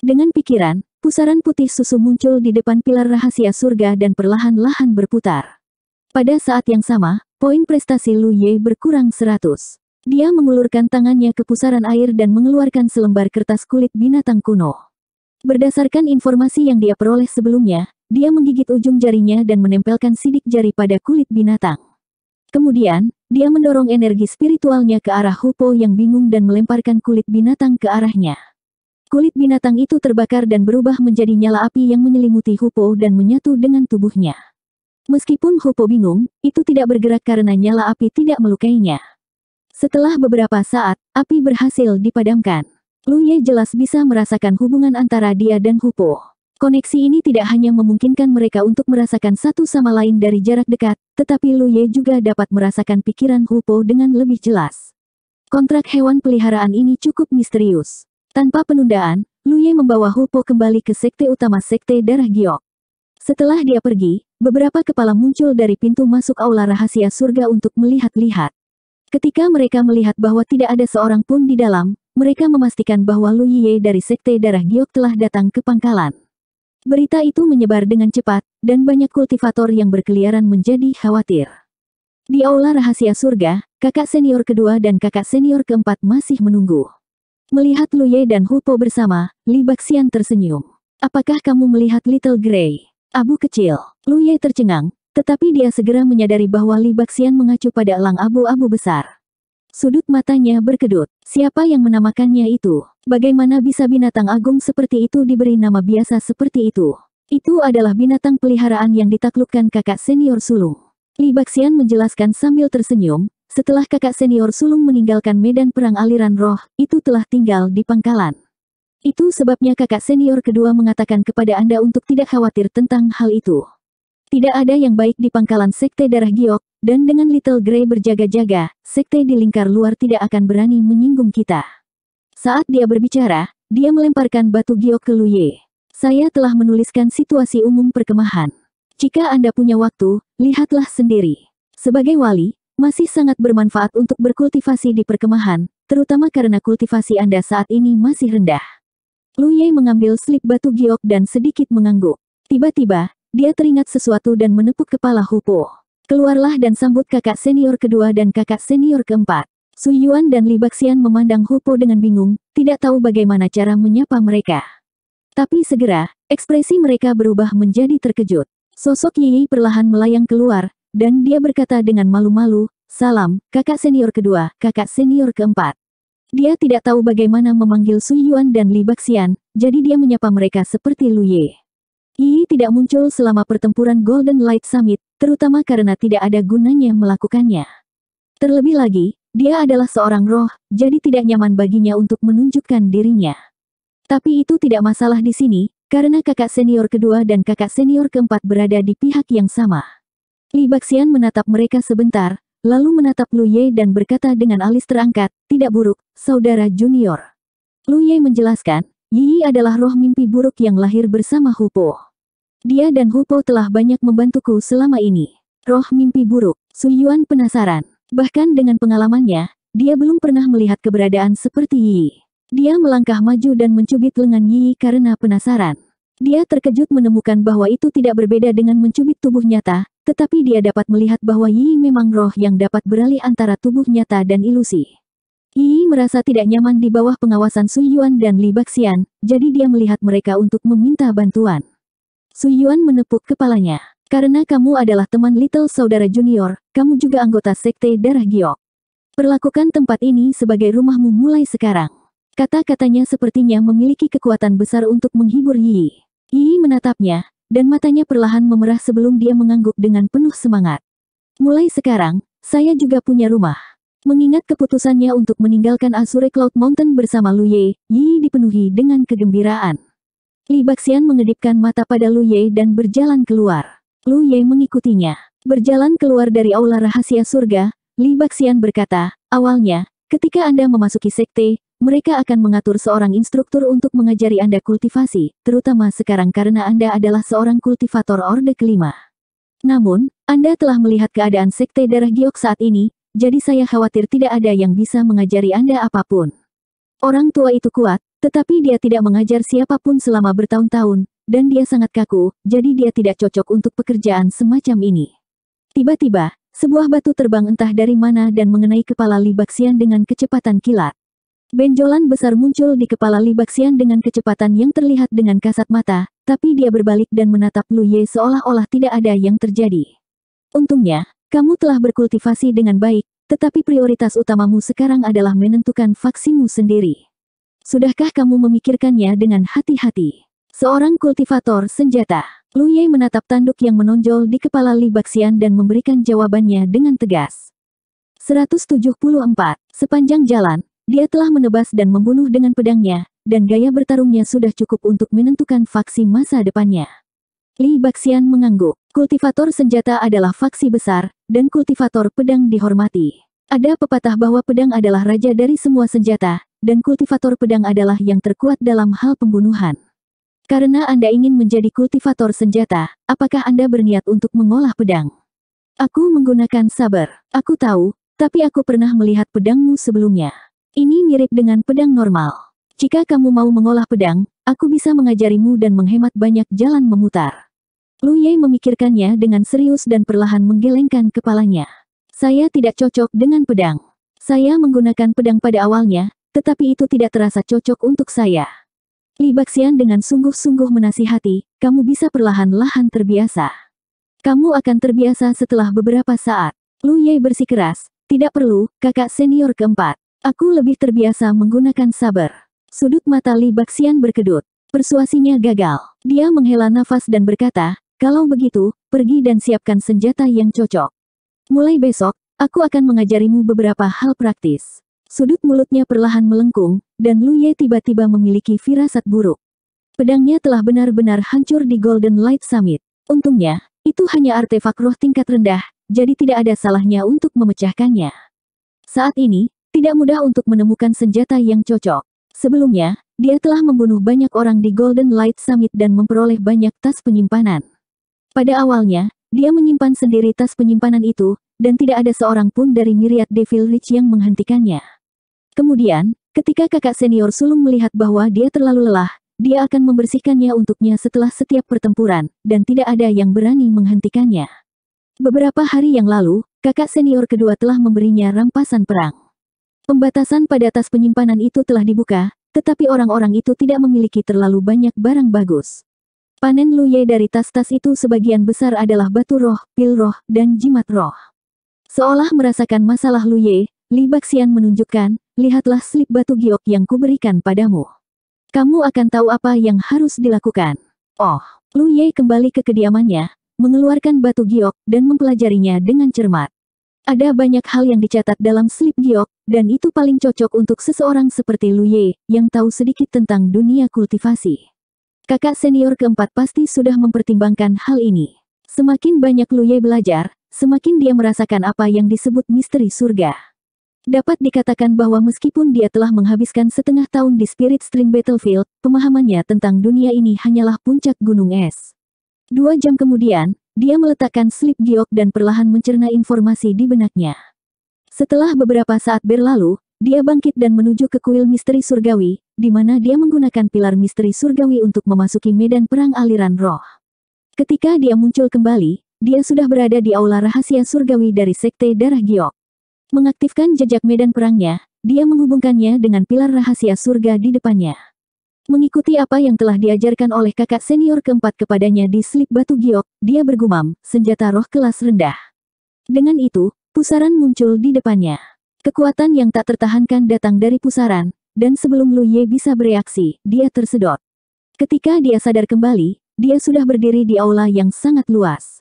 Dengan pikiran, pusaran putih susu muncul di depan pilar rahasia surga dan perlahan-lahan berputar. Pada saat yang sama, poin prestasi Lu Ye berkurang 100. Dia mengulurkan tangannya ke pusaran air dan mengeluarkan selembar kertas kulit binatang kuno. Berdasarkan informasi yang dia peroleh sebelumnya, dia menggigit ujung jarinya dan menempelkan sidik jari pada kulit binatang. Kemudian, dia mendorong energi spiritualnya ke arah Hupo yang bingung dan melemparkan kulit binatang ke arahnya. Kulit binatang itu terbakar dan berubah menjadi nyala api yang menyelimuti Hupo dan menyatu dengan tubuhnya. Meskipun Hupo bingung, itu tidak bergerak karena nyala api tidak melukainya. Setelah beberapa saat, api berhasil dipadamkan. Lu Ye jelas bisa merasakan hubungan antara dia dan Hupo. Koneksi ini tidak hanya memungkinkan mereka untuk merasakan satu sama lain dari jarak dekat, tetapi Lu Ye juga dapat merasakan pikiran Hupo dengan lebih jelas. Kontrak hewan peliharaan ini cukup misterius. Tanpa penundaan, Luye membawa Hu Po kembali ke sekte utama sekte darah giok. Setelah dia pergi, beberapa kepala muncul dari pintu masuk aula rahasia surga untuk melihat-lihat. Ketika mereka melihat bahwa tidak ada seorang pun di dalam, mereka memastikan bahwa Luye dari sekte darah giok telah datang ke pangkalan. Berita itu menyebar dengan cepat, dan banyak kultivator yang berkeliaran menjadi khawatir. Di aula rahasia surga, kakak senior kedua dan kakak senior keempat masih menunggu. Melihat Luye dan Hupo bersama, Li Baxian tersenyum. Apakah kamu melihat Little Grey? Abu kecil. Luye tercengang, tetapi dia segera menyadari bahwa Li Baxian mengacu pada elang abu-abu besar. Sudut matanya berkedut. Siapa yang menamakannya itu? Bagaimana bisa binatang agung seperti itu diberi nama biasa seperti itu? Itu adalah binatang peliharaan yang ditaklukkan kakak senior sulung. Li Baxian menjelaskan sambil tersenyum, setelah kakak senior sulung meninggalkan medan perang aliran roh, itu telah tinggal di pangkalan. Itu sebabnya kakak senior kedua mengatakan kepada Anda untuk tidak khawatir tentang hal itu. Tidak ada yang baik di pangkalan sekte darah giok, dan dengan Little Grey berjaga-jaga, sekte di lingkar luar tidak akan berani menyinggung kita. Saat dia berbicara, dia melemparkan batu giok ke Luye. Saya telah menuliskan situasi umum perkemahan. Jika Anda punya waktu, lihatlah sendiri. Sebagai wali, masih sangat bermanfaat untuk berkultivasi di perkemahan, terutama karena kultivasi Anda saat ini masih rendah. Lu Ye mengambil slip batu giok dan sedikit mengangguk. Tiba-tiba, dia teringat sesuatu dan menepuk kepala Hupo. Keluarlah dan sambut kakak senior kedua dan kakak senior keempat. Su Yuan dan Li Baxian memandang Hupo dengan bingung, tidak tahu bagaimana cara menyapa mereka. Tapi segera, ekspresi mereka berubah menjadi terkejut. Sosok Yi perlahan melayang keluar, dan dia berkata dengan malu-malu, salam, kakak senior kedua, kakak senior keempat. Dia tidak tahu bagaimana memanggil Suyuan Yuan dan Li Baxian, jadi dia menyapa mereka seperti Ye. Yi tidak muncul selama pertempuran Golden Light Summit, terutama karena tidak ada gunanya melakukannya. Terlebih lagi, dia adalah seorang roh, jadi tidak nyaman baginya untuk menunjukkan dirinya. Tapi itu tidak masalah di sini, karena kakak senior kedua dan kakak senior keempat berada di pihak yang sama. Li Baxian menatap mereka sebentar, lalu menatap Lu Ye dan berkata dengan alis terangkat, tidak buruk, saudara junior. Lu Ye menjelaskan, Yi adalah roh mimpi buruk yang lahir bersama Hupo. Dia dan Hupo telah banyak membantuku selama ini. Roh mimpi buruk, Yuan penasaran. Bahkan dengan pengalamannya, dia belum pernah melihat keberadaan seperti Yi. Dia melangkah maju dan mencubit lengan Yi karena penasaran. Dia terkejut menemukan bahwa itu tidak berbeda dengan mencubit tubuh nyata, tetapi dia dapat melihat bahwa Yi memang roh yang dapat beralih antara tubuh nyata dan ilusi. Yi merasa tidak nyaman di bawah pengawasan Su Yuan dan Li Baxian, jadi dia melihat mereka untuk meminta bantuan. Su Yuan menepuk kepalanya. Karena kamu adalah teman Little Saudara Junior, kamu juga anggota Sekte Darah Giok. Perlakukan tempat ini sebagai rumahmu mulai sekarang. Kata-katanya sepertinya memiliki kekuatan besar untuk menghibur Yi. Yi menatapnya, dan matanya perlahan memerah sebelum dia mengangguk dengan penuh semangat. Mulai sekarang, saya juga punya rumah. Mengingat keputusannya untuk meninggalkan Azure Cloud Mountain bersama Lu Ye, Yi dipenuhi dengan kegembiraan. Li Baxian mengedipkan mata pada Lu Ye dan berjalan keluar. Lu Ye mengikutinya. Berjalan keluar dari aula rahasia surga, Li Baxian berkata, awalnya, ketika Anda memasuki sekte, mereka akan mengatur seorang instruktur untuk mengajari Anda kultivasi, terutama sekarang karena Anda adalah seorang kultivator orde kelima. Namun, Anda telah melihat keadaan sekte darah giok saat ini, jadi saya khawatir tidak ada yang bisa mengajari Anda apapun. Orang tua itu kuat, tetapi dia tidak mengajar siapapun selama bertahun-tahun, dan dia sangat kaku, jadi dia tidak cocok untuk pekerjaan semacam ini. Tiba-tiba, sebuah batu terbang entah dari mana dan mengenai kepala Li Baxian dengan kecepatan kilat. Benjolan besar muncul di kepala Li Baxian dengan kecepatan yang terlihat dengan kasat mata, tapi dia berbalik dan menatap Lu Ye seolah-olah tidak ada yang terjadi. Untungnya, kamu telah berkultivasi dengan baik, tetapi prioritas utamamu sekarang adalah menentukan vaksinmu sendiri. Sudahkah kamu memikirkannya dengan hati-hati? Seorang kultivator senjata, Lu Ye menatap tanduk yang menonjol di kepala Li Baxian dan memberikan jawabannya dengan tegas. 174. Sepanjang jalan, dia telah menebas dan membunuh dengan pedangnya, dan gaya bertarungnya sudah cukup untuk menentukan faksi masa depannya. Li Baxian mengangguk. Kultivator senjata adalah faksi besar, dan kultivator pedang dihormati. Ada pepatah bahwa pedang adalah raja dari semua senjata, dan kultivator pedang adalah yang terkuat dalam hal pembunuhan. Karena Anda ingin menjadi kultivator senjata, apakah Anda berniat untuk mengolah pedang? Aku menggunakan sabar. Aku tahu, tapi aku pernah melihat pedangmu sebelumnya. Ini mirip dengan pedang normal. Jika kamu mau mengolah pedang, aku bisa mengajarimu dan menghemat banyak jalan memutar. Lu Ye memikirkannya dengan serius dan perlahan menggelengkan kepalanya. Saya tidak cocok dengan pedang. Saya menggunakan pedang pada awalnya, tetapi itu tidak terasa cocok untuk saya. Li Baxian dengan sungguh-sungguh menasihati, kamu bisa perlahan-lahan terbiasa. Kamu akan terbiasa setelah beberapa saat. Lu Ye bersikeras, tidak perlu, kakak senior keempat. Aku lebih terbiasa menggunakan sabar. Sudut mata Li Baxian berkedut. Persuasinya gagal. Dia menghela nafas dan berkata, kalau begitu, pergi dan siapkan senjata yang cocok. Mulai besok, aku akan mengajarimu beberapa hal praktis. Sudut mulutnya perlahan melengkung, dan Luye tiba-tiba memiliki firasat buruk. Pedangnya telah benar-benar hancur di Golden Light Summit. Untungnya, itu hanya artefak roh tingkat rendah, jadi tidak ada salahnya untuk memecahkannya. Saat ini, tidak mudah untuk menemukan senjata yang cocok. Sebelumnya, dia telah membunuh banyak orang di Golden Light Summit dan memperoleh banyak tas penyimpanan. Pada awalnya, dia menyimpan sendiri tas penyimpanan itu, dan tidak ada seorang pun dari Myriad Devil Rich yang menghentikannya. Kemudian, ketika kakak senior sulung melihat bahwa dia terlalu lelah, dia akan membersihkannya untuknya setelah setiap pertempuran, dan tidak ada yang berani menghentikannya. Beberapa hari yang lalu, kakak senior kedua telah memberinya rampasan perang. Pembatasan pada tas penyimpanan itu telah dibuka, tetapi orang-orang itu tidak memiliki terlalu banyak barang bagus. Panen Luye dari tas-tas itu sebagian besar adalah batu roh, pil roh, dan jimat roh. Seolah merasakan masalah Luye, Li Baxian menunjukkan, lihatlah slip batu giok yang kuberikan padamu. Kamu akan tahu apa yang harus dilakukan. Oh, Luye kembali ke kediamannya, mengeluarkan batu giok dan mempelajarinya dengan cermat. Ada banyak hal yang dicatat dalam slip giok, dan itu paling cocok untuk seseorang seperti Luye, yang tahu sedikit tentang dunia kultivasi. Kakak senior keempat pasti sudah mempertimbangkan hal ini. Semakin banyak Luye belajar, semakin dia merasakan apa yang disebut misteri surga. Dapat dikatakan bahwa meskipun dia telah menghabiskan setengah tahun di Spirit String Battlefield, pemahamannya tentang dunia ini hanyalah puncak gunung es. Dua jam kemudian, dia meletakkan slip giok dan perlahan mencerna informasi di benaknya. Setelah beberapa saat berlalu, dia bangkit dan menuju ke kuil misteri surgawi, di mana dia menggunakan pilar misteri surgawi untuk memasuki medan perang aliran roh. Ketika dia muncul kembali, dia sudah berada di aula rahasia surgawi dari sekte darah giok. Mengaktifkan jejak medan perangnya, dia menghubungkannya dengan pilar rahasia surga di depannya. Mengikuti apa yang telah diajarkan oleh kakak senior keempat kepadanya di slip batu giok, dia bergumam, senjata roh kelas rendah. Dengan itu, pusaran muncul di depannya. Kekuatan yang tak tertahankan datang dari pusaran, dan sebelum Lu Ye bisa bereaksi, dia tersedot. Ketika dia sadar kembali, dia sudah berdiri di aula yang sangat luas.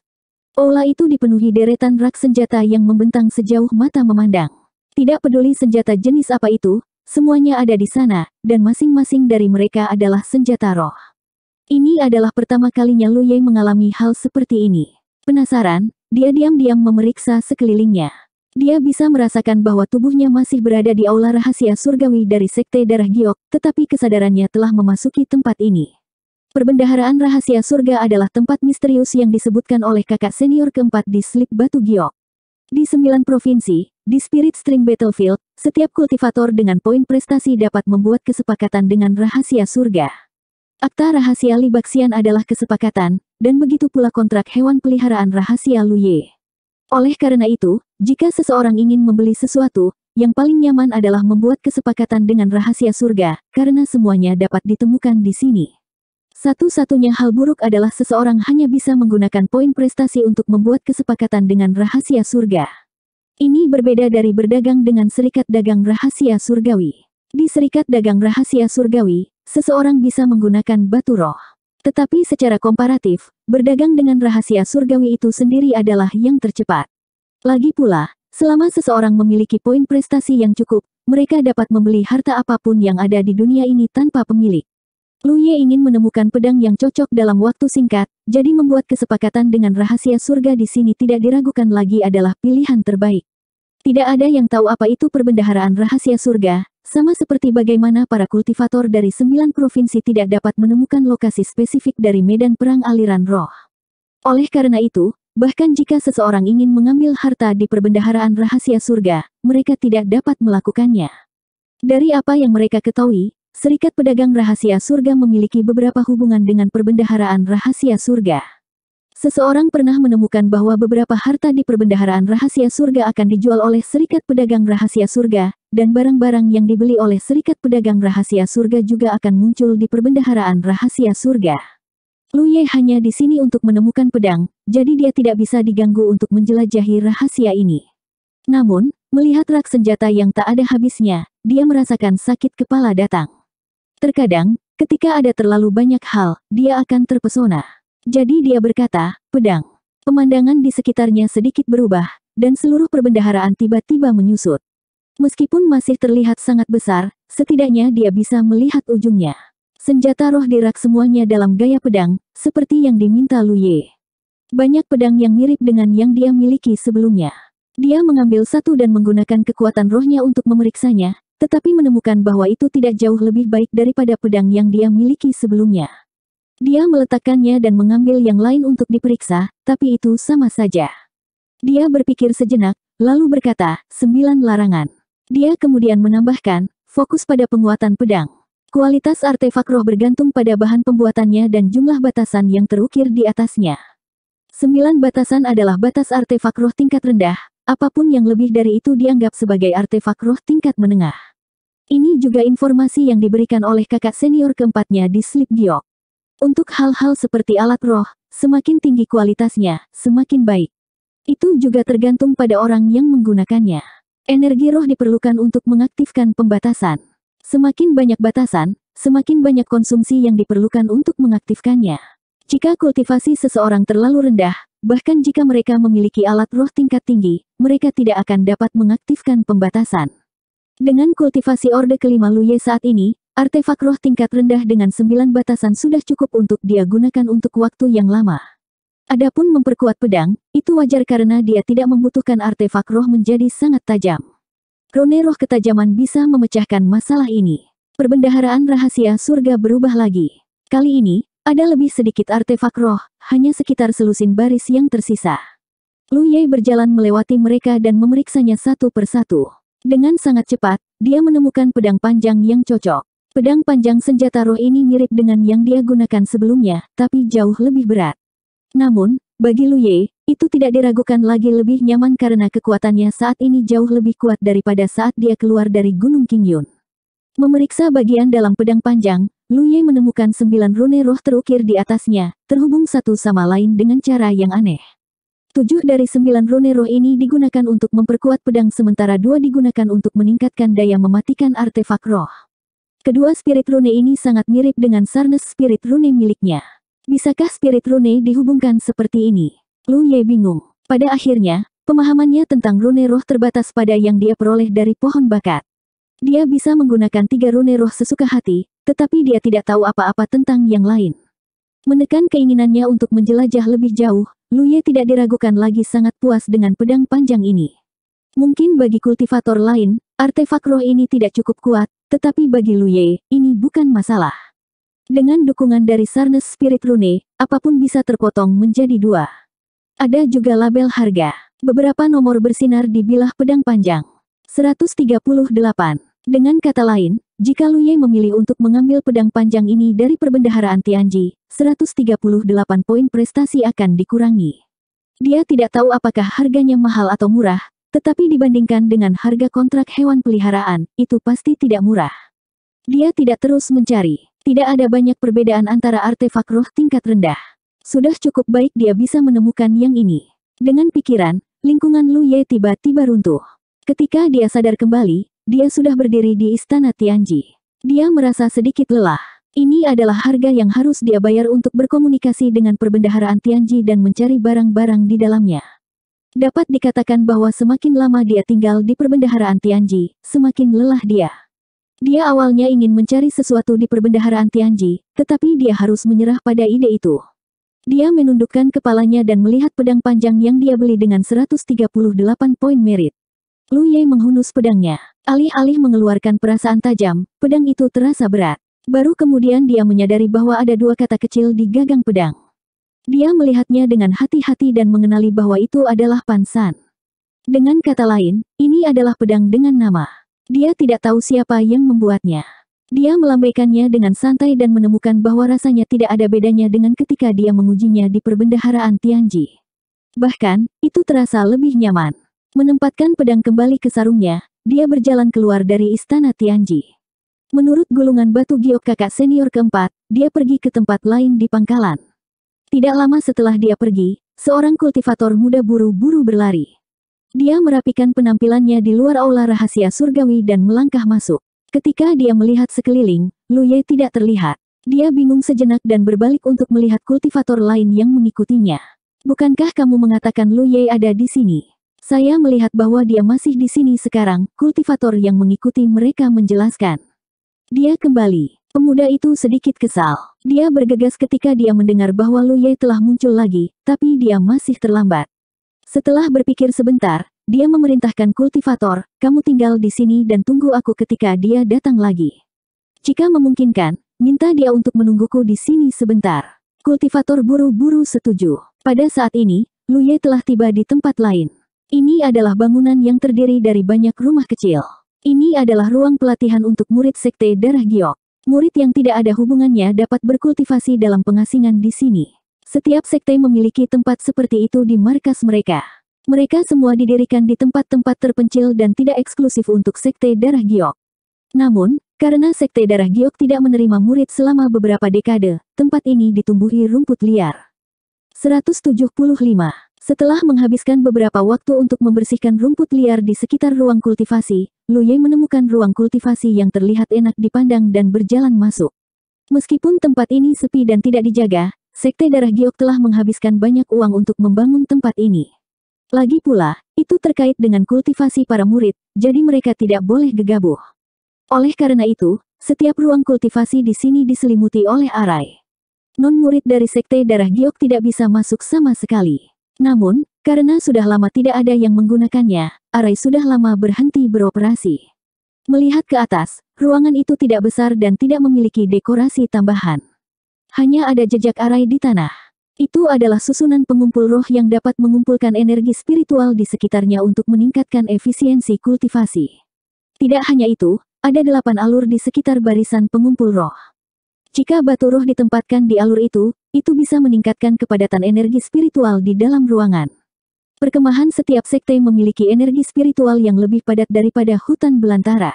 Aula itu dipenuhi deretan rak senjata yang membentang sejauh mata memandang. Tidak peduli senjata jenis apa itu, Semuanya ada di sana, dan masing-masing dari mereka adalah senjata roh. Ini adalah pertama kalinya Lu Ye mengalami hal seperti ini. Penasaran, dia diam-diam memeriksa sekelilingnya. Dia bisa merasakan bahwa tubuhnya masih berada di aula rahasia surgawi dari sekte darah giok, tetapi kesadarannya telah memasuki tempat ini. Perbendaharaan rahasia surga adalah tempat misterius yang disebutkan oleh kakak senior keempat di slip batu giok. Di sembilan provinsi, di Spirit String Battlefield, setiap kultivator dengan poin prestasi dapat membuat kesepakatan dengan rahasia surga. Akta rahasia Libaksian adalah kesepakatan, dan begitu pula kontrak hewan peliharaan rahasia Luye. Oleh karena itu, jika seseorang ingin membeli sesuatu, yang paling nyaman adalah membuat kesepakatan dengan rahasia surga, karena semuanya dapat ditemukan di sini. Satu-satunya hal buruk adalah seseorang hanya bisa menggunakan poin prestasi untuk membuat kesepakatan dengan rahasia surga. Ini berbeda dari berdagang dengan serikat dagang rahasia surgawi. Di serikat dagang rahasia surgawi, seseorang bisa menggunakan batu roh. Tetapi secara komparatif, berdagang dengan rahasia surgawi itu sendiri adalah yang tercepat. Lagi pula, selama seseorang memiliki poin prestasi yang cukup, mereka dapat membeli harta apapun yang ada di dunia ini tanpa pemilik. Luye ingin menemukan pedang yang cocok dalam waktu singkat, jadi membuat kesepakatan dengan rahasia surga di sini tidak diragukan lagi adalah pilihan terbaik. Tidak ada yang tahu apa itu perbendaharaan rahasia surga, sama seperti bagaimana para kultivator dari sembilan provinsi tidak dapat menemukan lokasi spesifik dari medan perang aliran roh. Oleh karena itu, bahkan jika seseorang ingin mengambil harta di perbendaharaan rahasia surga, mereka tidak dapat melakukannya. Dari apa yang mereka ketahui, Serikat Pedagang Rahasia Surga memiliki beberapa hubungan dengan perbendaharaan rahasia surga. Seseorang pernah menemukan bahwa beberapa harta di perbendaharaan rahasia surga akan dijual oleh Serikat Pedagang Rahasia Surga, dan barang-barang yang dibeli oleh Serikat Pedagang Rahasia Surga juga akan muncul di perbendaharaan rahasia surga. Lu Ye hanya di sini untuk menemukan pedang, jadi dia tidak bisa diganggu untuk menjelajahi rahasia ini. Namun, melihat rak senjata yang tak ada habisnya, dia merasakan sakit kepala datang. Terkadang, ketika ada terlalu banyak hal, dia akan terpesona. Jadi dia berkata, pedang. Pemandangan di sekitarnya sedikit berubah, dan seluruh perbendaharaan tiba-tiba menyusut. Meskipun masih terlihat sangat besar, setidaknya dia bisa melihat ujungnya. Senjata roh dirak semuanya dalam gaya pedang, seperti yang diminta Luye. Banyak pedang yang mirip dengan yang dia miliki sebelumnya. Dia mengambil satu dan menggunakan kekuatan rohnya untuk memeriksanya, tetapi menemukan bahwa itu tidak jauh lebih baik daripada pedang yang dia miliki sebelumnya. Dia meletakkannya dan mengambil yang lain untuk diperiksa, tapi itu sama saja. Dia berpikir sejenak, lalu berkata, sembilan larangan. Dia kemudian menambahkan, fokus pada penguatan pedang. Kualitas artefak roh bergantung pada bahan pembuatannya dan jumlah batasan yang terukir di atasnya. Sembilan batasan adalah batas artefak roh tingkat rendah, apapun yang lebih dari itu dianggap sebagai artefak roh tingkat menengah. Ini juga informasi yang diberikan oleh kakak senior keempatnya di Slip Giok. Untuk hal-hal seperti alat roh, semakin tinggi kualitasnya, semakin baik. Itu juga tergantung pada orang yang menggunakannya. Energi roh diperlukan untuk mengaktifkan pembatasan. Semakin banyak batasan, semakin banyak konsumsi yang diperlukan untuk mengaktifkannya. Jika kultivasi seseorang terlalu rendah, bahkan jika mereka memiliki alat roh tingkat tinggi, mereka tidak akan dapat mengaktifkan pembatasan. Dengan kultivasi Orde kelima Luye saat ini, artefak roh tingkat rendah dengan sembilan batasan sudah cukup untuk dia gunakan untuk waktu yang lama. Adapun memperkuat pedang, itu wajar karena dia tidak membutuhkan artefak roh menjadi sangat tajam. Rone roh ketajaman bisa memecahkan masalah ini. Perbendaharaan rahasia surga berubah lagi. Kali ini, ada lebih sedikit artefak roh, hanya sekitar selusin baris yang tersisa. Lu Ye berjalan melewati mereka dan memeriksanya satu persatu. Dengan sangat cepat, dia menemukan pedang panjang yang cocok. Pedang panjang senjata roh ini mirip dengan yang dia gunakan sebelumnya, tapi jauh lebih berat. Namun, bagi Lu Ye, itu tidak diragukan lagi lebih nyaman karena kekuatannya saat ini jauh lebih kuat daripada saat dia keluar dari Gunung King Yun. Memeriksa bagian dalam pedang panjang, Lu Ye menemukan sembilan rune roh terukir di atasnya, terhubung satu sama lain dengan cara yang aneh. Tujuh dari sembilan rune roh ini digunakan untuk memperkuat pedang sementara dua digunakan untuk meningkatkan daya mematikan artefak roh. Kedua spirit rune ini sangat mirip dengan Sarnes spirit rune miliknya. Bisakah spirit rune dihubungkan seperti ini? Lu Ye bingung. Pada akhirnya, pemahamannya tentang rune roh terbatas pada yang dia peroleh dari pohon bakat. Dia bisa menggunakan tiga rune roh sesuka hati, tetapi dia tidak tahu apa-apa tentang yang lain. Menekan keinginannya untuk menjelajah lebih jauh, Luye tidak diragukan lagi sangat puas dengan pedang panjang ini. Mungkin bagi kultivator lain, artefak roh ini tidak cukup kuat, tetapi bagi Luye, ini bukan masalah. Dengan dukungan dari Sarnes Spirit Rune, apapun bisa terpotong menjadi dua. Ada juga label harga. Beberapa nomor bersinar di bilah pedang panjang. 138. Dengan kata lain, jika Ye memilih untuk mengambil pedang panjang ini dari perbendaharaan Tianji, 138 poin prestasi akan dikurangi. Dia tidak tahu apakah harganya mahal atau murah, tetapi dibandingkan dengan harga kontrak hewan peliharaan, itu pasti tidak murah. Dia tidak terus mencari. Tidak ada banyak perbedaan antara artefak roh tingkat rendah. Sudah cukup baik dia bisa menemukan yang ini. Dengan pikiran, lingkungan Lu Ye tiba-tiba runtuh. Ketika dia sadar kembali, dia sudah berdiri di istana Tianji. Dia merasa sedikit lelah. Ini adalah harga yang harus dia bayar untuk berkomunikasi dengan perbendaharaan Tianji dan mencari barang-barang di dalamnya. Dapat dikatakan bahwa semakin lama dia tinggal di perbendaharaan Tianji, semakin lelah dia. Dia awalnya ingin mencari sesuatu di perbendaharaan Tianji, tetapi dia harus menyerah pada ide itu. Dia menundukkan kepalanya dan melihat pedang panjang yang dia beli dengan 138 poin merit. Lu Ye menghunus pedangnya. Alih-alih mengeluarkan perasaan tajam, pedang itu terasa berat. Baru kemudian dia menyadari bahwa ada dua kata kecil di gagang pedang. Dia melihatnya dengan hati-hati dan mengenali bahwa itu adalah Pansan. Dengan kata lain, ini adalah pedang dengan nama. Dia tidak tahu siapa yang membuatnya. Dia melambaikannya dengan santai dan menemukan bahwa rasanya tidak ada bedanya dengan ketika dia mengujinya di perbendaharaan Tianji. Bahkan, itu terasa lebih nyaman. Menempatkan pedang kembali ke sarungnya, dia berjalan keluar dari istana Tianji. Menurut gulungan batu giok kakak senior keempat, dia pergi ke tempat lain di pangkalan. Tidak lama setelah dia pergi, seorang kultivator muda buru-buru berlari. Dia merapikan penampilannya di luar aula rahasia surgawi dan melangkah masuk. Ketika dia melihat sekeliling, Lu Ye tidak terlihat. Dia bingung sejenak dan berbalik untuk melihat kultivator lain yang mengikutinya. Bukankah kamu mengatakan Lu Ye ada di sini? Saya melihat bahwa dia masih di sini sekarang, kultivator yang mengikuti mereka menjelaskan. Dia kembali. Pemuda itu sedikit kesal. Dia bergegas ketika dia mendengar bahwa Lu Ye telah muncul lagi, tapi dia masih terlambat. Setelah berpikir sebentar, dia memerintahkan kultivator, kamu tinggal di sini dan tunggu aku ketika dia datang lagi. Jika memungkinkan, minta dia untuk menungguku di sini sebentar. Kultivator buru-buru setuju. Pada saat ini, Lu Ye telah tiba di tempat lain. Ini adalah bangunan yang terdiri dari banyak rumah kecil. Ini adalah ruang pelatihan untuk murid sekte darah giok. Murid yang tidak ada hubungannya dapat berkultivasi dalam pengasingan di sini. Setiap sekte memiliki tempat seperti itu di markas mereka. Mereka semua didirikan di tempat-tempat terpencil dan tidak eksklusif untuk sekte darah giok. Namun, karena sekte darah giok tidak menerima murid selama beberapa dekade, tempat ini ditumbuhi rumput liar. 175 setelah menghabiskan beberapa waktu untuk membersihkan rumput liar di sekitar ruang kultivasi, Lu Luye menemukan ruang kultivasi yang terlihat enak dipandang dan berjalan masuk. Meskipun tempat ini sepi dan tidak dijaga, Sekte Darah Giok telah menghabiskan banyak uang untuk membangun tempat ini. Lagi pula, itu terkait dengan kultivasi para murid, jadi mereka tidak boleh gegabah. Oleh karena itu, setiap ruang kultivasi di sini diselimuti oleh arai. Non-murid dari Sekte Darah Giok tidak bisa masuk sama sekali. Namun, karena sudah lama tidak ada yang menggunakannya, Arai sudah lama berhenti beroperasi. Melihat ke atas, ruangan itu tidak besar dan tidak memiliki dekorasi tambahan. Hanya ada jejak Arai di tanah. Itu adalah susunan pengumpul roh yang dapat mengumpulkan energi spiritual di sekitarnya untuk meningkatkan efisiensi kultivasi. Tidak hanya itu, ada delapan alur di sekitar barisan pengumpul roh. Jika batu roh ditempatkan di alur itu, itu bisa meningkatkan kepadatan energi spiritual di dalam ruangan. Perkemahan setiap sekte memiliki energi spiritual yang lebih padat daripada hutan belantara.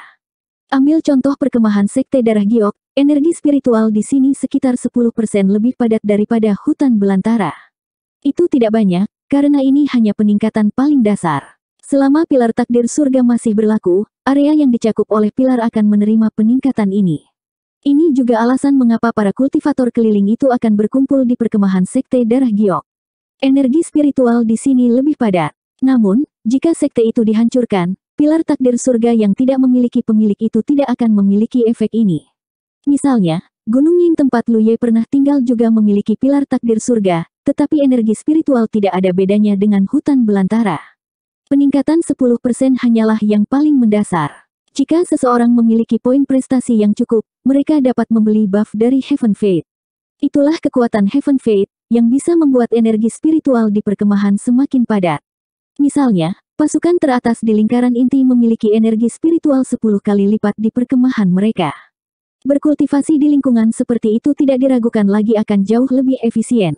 Ambil contoh perkemahan sekte darah giok, energi spiritual di sini sekitar 10% lebih padat daripada hutan belantara. Itu tidak banyak, karena ini hanya peningkatan paling dasar. Selama pilar takdir surga masih berlaku, area yang dicakup oleh pilar akan menerima peningkatan ini. Ini juga alasan mengapa para kultivator keliling itu akan berkumpul di perkemahan sekte darah giok. Energi spiritual di sini lebih padat. Namun, jika sekte itu dihancurkan, pilar takdir surga yang tidak memiliki pemilik itu tidak akan memiliki efek ini. Misalnya, Gunung Ying tempat Luye pernah tinggal juga memiliki pilar takdir surga, tetapi energi spiritual tidak ada bedanya dengan hutan belantara. Peningkatan 10% hanyalah yang paling mendasar. Jika seseorang memiliki poin prestasi yang cukup, mereka dapat membeli buff dari Heaven Fate. Itulah kekuatan Heaven Fate, yang bisa membuat energi spiritual di perkemahan semakin padat. Misalnya, pasukan teratas di lingkaran inti memiliki energi spiritual 10 kali lipat di perkemahan mereka. Berkultivasi di lingkungan seperti itu tidak diragukan lagi akan jauh lebih efisien.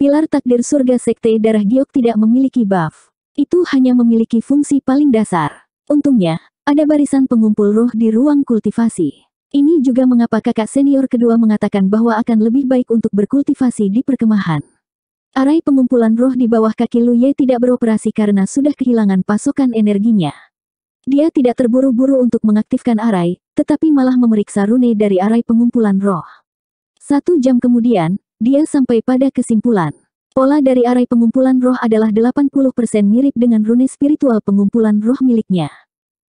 Pilar takdir surga sekte darah giok tidak memiliki buff. Itu hanya memiliki fungsi paling dasar. Untungnya, ada barisan pengumpul roh di ruang kultivasi. Ini juga mengapa kakak senior kedua mengatakan bahwa akan lebih baik untuk berkultivasi di perkemahan. Arai pengumpulan roh di bawah kaki Lu Ye tidak beroperasi karena sudah kehilangan pasokan energinya. Dia tidak terburu-buru untuk mengaktifkan arai, tetapi malah memeriksa rune dari arai pengumpulan roh. Satu jam kemudian, dia sampai pada kesimpulan. Pola dari arai pengumpulan roh adalah 80% mirip dengan rune spiritual pengumpulan roh miliknya.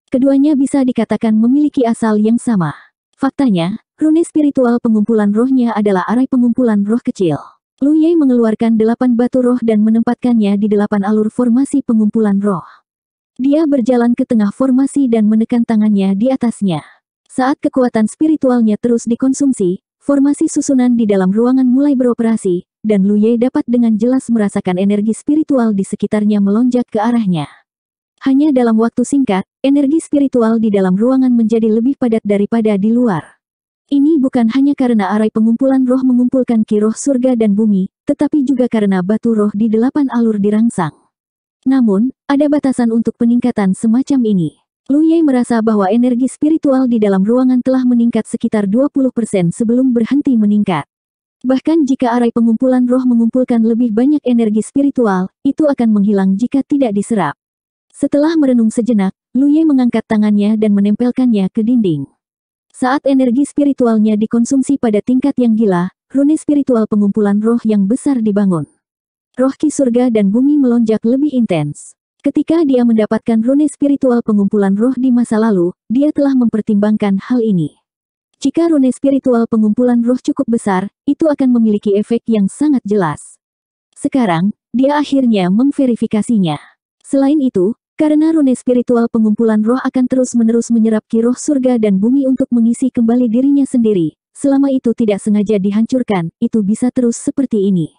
Keduanya bisa dikatakan memiliki asal yang sama. Faktanya, rune spiritual pengumpulan rohnya adalah arai pengumpulan roh kecil. Lu Ye mengeluarkan delapan batu roh dan menempatkannya di delapan alur formasi pengumpulan roh. Dia berjalan ke tengah formasi dan menekan tangannya di atasnya. Saat kekuatan spiritualnya terus dikonsumsi, formasi susunan di dalam ruangan mulai beroperasi, dan Lu Ye dapat dengan jelas merasakan energi spiritual di sekitarnya melonjak ke arahnya. Hanya dalam waktu singkat, energi spiritual di dalam ruangan menjadi lebih padat daripada di luar. Ini bukan hanya karena arai pengumpulan roh mengumpulkan kiroh surga dan bumi, tetapi juga karena batu roh di delapan alur dirangsang. Namun, ada batasan untuk peningkatan semacam ini. Lu Ye merasa bahwa energi spiritual di dalam ruangan telah meningkat sekitar 20% sebelum berhenti meningkat. Bahkan jika arai pengumpulan roh mengumpulkan lebih banyak energi spiritual, itu akan menghilang jika tidak diserap. Setelah merenung sejenak, Luye mengangkat tangannya dan menempelkannya ke dinding. Saat energi spiritualnya dikonsumsi pada tingkat yang gila, rune spiritual pengumpulan roh yang besar dibangun. Roh ki surga dan bumi melonjak lebih intens. Ketika dia mendapatkan rune spiritual pengumpulan roh di masa lalu, dia telah mempertimbangkan hal ini. Jika rune spiritual pengumpulan roh cukup besar, itu akan memiliki efek yang sangat jelas. Sekarang, dia akhirnya memverifikasinya. Selain itu, karena rune spiritual pengumpulan roh akan terus-menerus menyerap kiroh surga dan bumi untuk mengisi kembali dirinya sendiri, selama itu tidak sengaja dihancurkan, itu bisa terus seperti ini.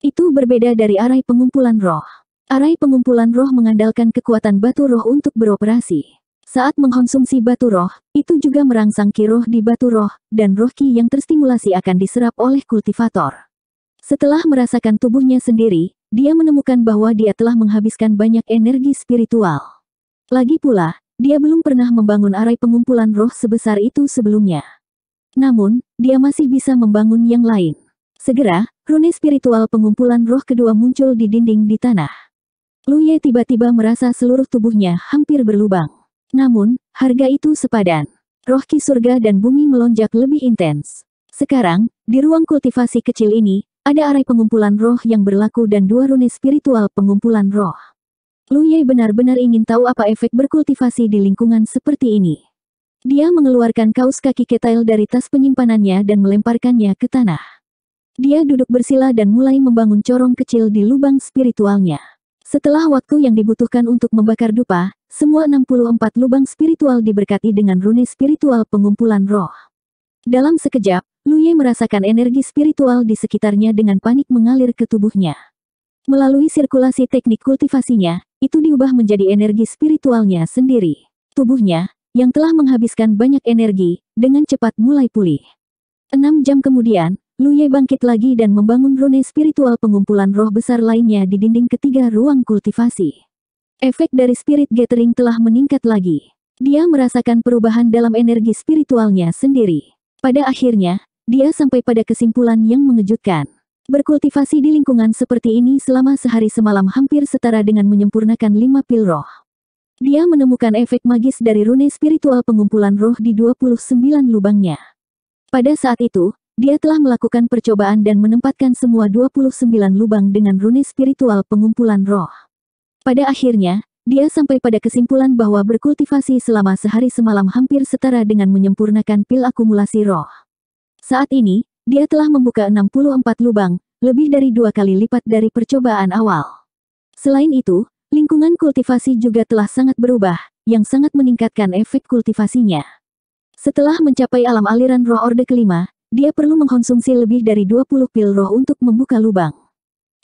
Itu berbeda dari arai pengumpulan roh. Arai pengumpulan roh mengandalkan kekuatan batu roh untuk beroperasi. Saat mengkonsumsi batu roh, itu juga merangsang kiroh di batu roh, dan roh ki yang terstimulasi akan diserap oleh kultivator. Setelah merasakan tubuhnya sendiri, dia menemukan bahwa dia telah menghabiskan banyak energi spiritual. Lagi pula, dia belum pernah membangun arai pengumpulan roh sebesar itu sebelumnya. Namun, dia masih bisa membangun yang lain. Segera, rune spiritual pengumpulan roh kedua muncul di dinding di tanah. Ye tiba-tiba merasa seluruh tubuhnya hampir berlubang. Namun, harga itu sepadan. Roh ki surga dan bumi melonjak lebih intens. Sekarang, di ruang kultivasi kecil ini, ada arai pengumpulan roh yang berlaku dan dua rune spiritual pengumpulan roh. Lu Ye benar-benar ingin tahu apa efek berkultivasi di lingkungan seperti ini. Dia mengeluarkan kaos kaki ketail dari tas penyimpanannya dan melemparkannya ke tanah. Dia duduk bersila dan mulai membangun corong kecil di lubang spiritualnya. Setelah waktu yang dibutuhkan untuk membakar dupa, semua 64 lubang spiritual diberkati dengan rune spiritual pengumpulan roh. Dalam sekejap, Luye merasakan energi spiritual di sekitarnya dengan panik mengalir ke tubuhnya. Melalui sirkulasi teknik kultivasinya, itu diubah menjadi energi spiritualnya sendiri. Tubuhnya, yang telah menghabiskan banyak energi, dengan cepat mulai pulih. Enam jam kemudian, Luye bangkit lagi dan membangun rune spiritual pengumpulan roh besar lainnya di dinding ketiga ruang kultivasi. Efek dari spirit gathering telah meningkat lagi. Dia merasakan perubahan dalam energi spiritualnya sendiri. Pada akhirnya, dia sampai pada kesimpulan yang mengejutkan. Berkultivasi di lingkungan seperti ini selama sehari semalam hampir setara dengan menyempurnakan lima pil roh. Dia menemukan efek magis dari rune spiritual pengumpulan roh di 29 lubangnya. Pada saat itu, dia telah melakukan percobaan dan menempatkan semua 29 lubang dengan rune spiritual pengumpulan roh. Pada akhirnya, dia sampai pada kesimpulan bahwa berkultivasi selama sehari semalam hampir setara dengan menyempurnakan pil akumulasi roh. Saat ini, dia telah membuka 64 lubang, lebih dari dua kali lipat dari percobaan awal. Selain itu, lingkungan kultivasi juga telah sangat berubah, yang sangat meningkatkan efek kultivasinya. Setelah mencapai alam aliran roh orde kelima, dia perlu mengkonsumsi lebih dari 20 pil roh untuk membuka lubang.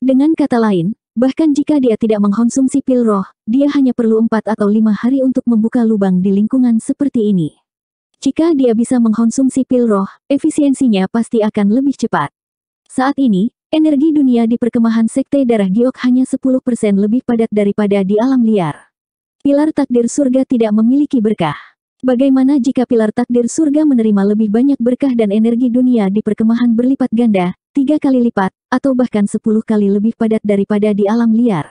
Dengan kata lain, bahkan jika dia tidak mengkonsumsi pil roh, dia hanya perlu 4 atau 5 hari untuk membuka lubang di lingkungan seperti ini. Jika dia bisa mengkonsumsi pil roh, efisiensinya pasti akan lebih cepat. Saat ini, energi dunia di perkemahan sekte darah giok hanya 10% lebih padat daripada di alam liar. Pilar takdir surga tidak memiliki berkah. Bagaimana jika pilar takdir surga menerima lebih banyak berkah dan energi dunia di perkemahan berlipat ganda, tiga kali lipat, atau bahkan sepuluh kali lebih padat daripada di alam liar?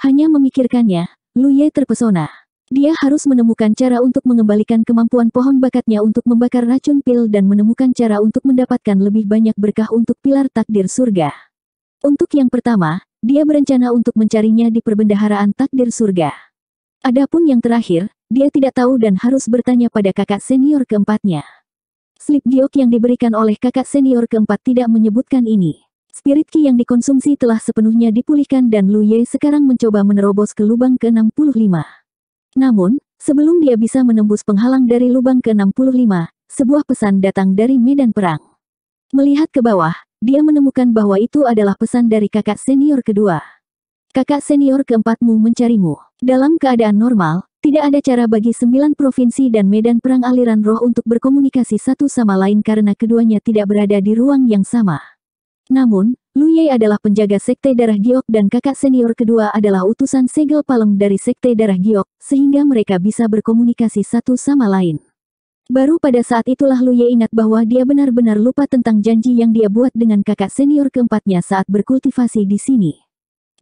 Hanya memikirkannya, Ye terpesona. Dia harus menemukan cara untuk mengembalikan kemampuan pohon bakatnya untuk membakar racun pil dan menemukan cara untuk mendapatkan lebih banyak berkah untuk pilar takdir surga. Untuk yang pertama, dia berencana untuk mencarinya di perbendaharaan takdir surga. Adapun yang terakhir, dia tidak tahu dan harus bertanya pada kakak senior keempatnya. Slip giok yang diberikan oleh kakak senior keempat tidak menyebutkan ini. Spirit ki yang dikonsumsi telah sepenuhnya dipulihkan dan Lu Ye sekarang mencoba menerobos ke lubang ke-65. Namun, sebelum dia bisa menembus penghalang dari lubang ke-65, sebuah pesan datang dari medan perang. Melihat ke bawah, dia menemukan bahwa itu adalah pesan dari kakak senior kedua. Kakak senior keempatmu mencarimu. Dalam keadaan normal, tidak ada cara bagi sembilan provinsi dan medan perang aliran roh untuk berkomunikasi satu sama lain karena keduanya tidak berada di ruang yang sama. Namun, Lu Ye adalah penjaga Sekte Darah Giok dan kakak senior kedua adalah utusan segel palem dari Sekte Darah Giok, sehingga mereka bisa berkomunikasi satu sama lain. Baru pada saat itulah Lu Ye ingat bahwa dia benar-benar lupa tentang janji yang dia buat dengan kakak senior keempatnya saat berkultivasi di sini.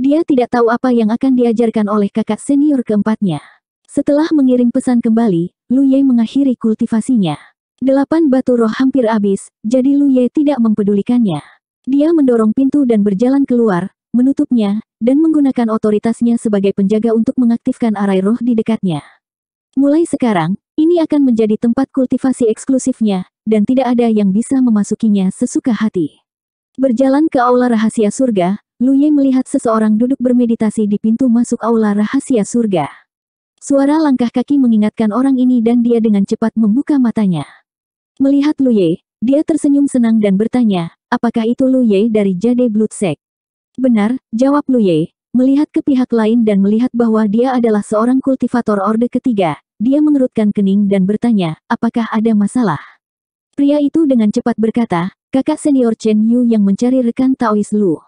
Dia tidak tahu apa yang akan diajarkan oleh kakak senior keempatnya. Setelah mengirim pesan kembali, Lu Ye mengakhiri kultivasinya. Delapan batu roh hampir habis, jadi Lu Ye tidak mempedulikannya. Dia mendorong pintu dan berjalan keluar, menutupnya, dan menggunakan otoritasnya sebagai penjaga untuk mengaktifkan arai roh di dekatnya. Mulai sekarang, ini akan menjadi tempat kultivasi eksklusifnya, dan tidak ada yang bisa memasukinya sesuka hati. Berjalan ke aula rahasia surga, Luye melihat seseorang duduk bermeditasi di pintu masuk aula rahasia surga. Suara langkah kaki mengingatkan orang ini dan dia dengan cepat membuka matanya. Melihat Luye, dia tersenyum senang dan bertanya, apakah itu Lu Ye dari Jade Blood Benar, jawab Lu Ye, melihat ke pihak lain dan melihat bahwa dia adalah seorang kultivator orde ketiga. Dia mengerutkan kening dan bertanya, apakah ada masalah? Pria itu dengan cepat berkata, kakak senior Chen Yu yang mencari rekan Taois Lu.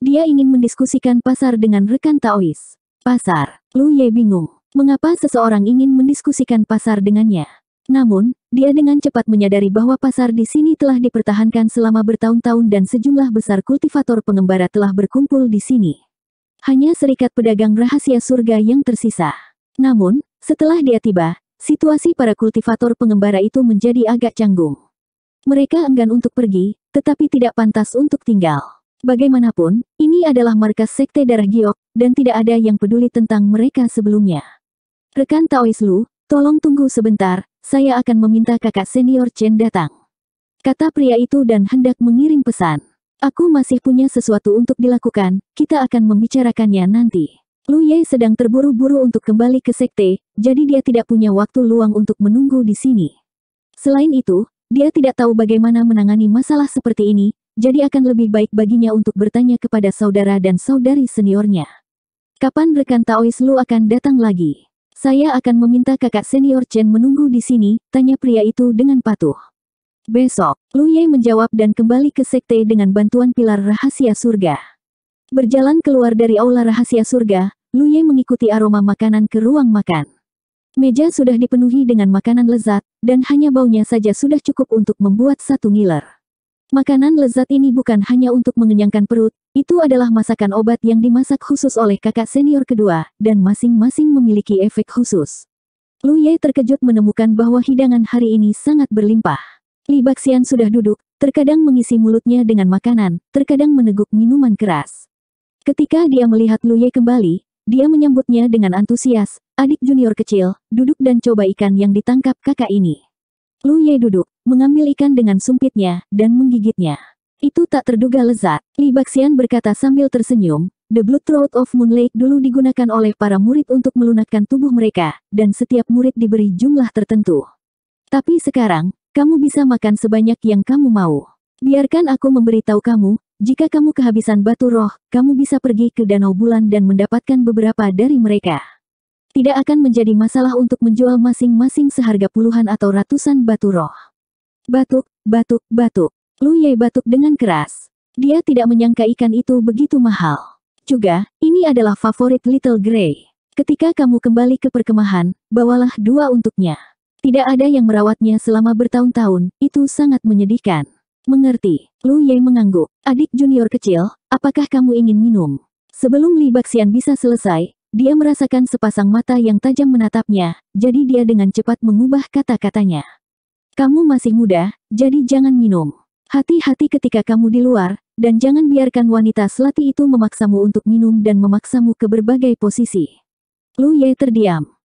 Dia ingin mendiskusikan pasar dengan rekan Taois. Pasar, Lu Ye bingung. Mengapa seseorang ingin mendiskusikan pasar dengannya? Namun, dia dengan cepat menyadari bahwa pasar di sini telah dipertahankan selama bertahun-tahun dan sejumlah besar kultivator pengembara telah berkumpul di sini. Hanya serikat pedagang rahasia surga yang tersisa. Namun, setelah dia tiba, situasi para kultivator pengembara itu menjadi agak canggung. Mereka enggan untuk pergi, tetapi tidak pantas untuk tinggal. Bagaimanapun, ini adalah markas sekte darah giok, dan tidak ada yang peduli tentang mereka sebelumnya. Rekan Taoislu, tolong tunggu sebentar, saya akan meminta kakak senior Chen datang. Kata pria itu dan hendak mengirim pesan. Aku masih punya sesuatu untuk dilakukan, kita akan membicarakannya nanti. Lu Ye sedang terburu-buru untuk kembali ke sekte, jadi dia tidak punya waktu luang untuk menunggu di sini. Selain itu, dia tidak tahu bagaimana menangani masalah seperti ini, jadi akan lebih baik baginya untuk bertanya kepada saudara dan saudari seniornya. Kapan rekan Taois Lu akan datang lagi? Saya akan meminta kakak senior Chen menunggu di sini, tanya pria itu dengan patuh. Besok, Lu Ye menjawab dan kembali ke sekte dengan bantuan pilar rahasia surga. Berjalan keluar dari aula rahasia surga, Lu Ye mengikuti aroma makanan ke ruang makan. Meja sudah dipenuhi dengan makanan lezat, dan hanya baunya saja sudah cukup untuk membuat satu ngiler. Makanan lezat ini bukan hanya untuk mengenyangkan perut, itu adalah masakan obat yang dimasak khusus oleh kakak senior kedua, dan masing-masing memiliki efek khusus. Lu Ye terkejut menemukan bahwa hidangan hari ini sangat berlimpah. Li Baxian sudah duduk, terkadang mengisi mulutnya dengan makanan, terkadang meneguk minuman keras. Ketika dia melihat Lu Ye kembali, dia menyambutnya dengan antusias, adik junior kecil, duduk dan coba ikan yang ditangkap kakak ini. Lu Ye duduk, mengambil ikan dengan sumpitnya, dan menggigitnya. Itu tak terduga lezat, Li Baxian berkata sambil tersenyum, The Blood Throat of Moon Lake dulu digunakan oleh para murid untuk melunakkan tubuh mereka, dan setiap murid diberi jumlah tertentu. Tapi sekarang, kamu bisa makan sebanyak yang kamu mau. Biarkan aku memberitahu kamu, jika kamu kehabisan batu roh, kamu bisa pergi ke Danau Bulan dan mendapatkan beberapa dari mereka. Tidak akan menjadi masalah untuk menjual masing-masing seharga puluhan atau ratusan batu roh. Batuk, batuk, batuk. Lu Ye batuk dengan keras. Dia tidak menyangka ikan itu begitu mahal. Juga, ini adalah favorit Little Grey. Ketika kamu kembali ke perkemahan, bawalah dua untuknya. Tidak ada yang merawatnya selama bertahun-tahun, itu sangat menyedihkan. Mengerti, Lu Ye mengangguk. Adik junior kecil, apakah kamu ingin minum? Sebelum Li Baxian bisa selesai, dia merasakan sepasang mata yang tajam menatapnya, jadi dia dengan cepat mengubah kata-katanya. Kamu masih muda, jadi jangan minum. Hati-hati ketika kamu di luar, dan jangan biarkan wanita selati itu memaksamu untuk minum dan memaksamu ke berbagai posisi. Lu Ye terdiam.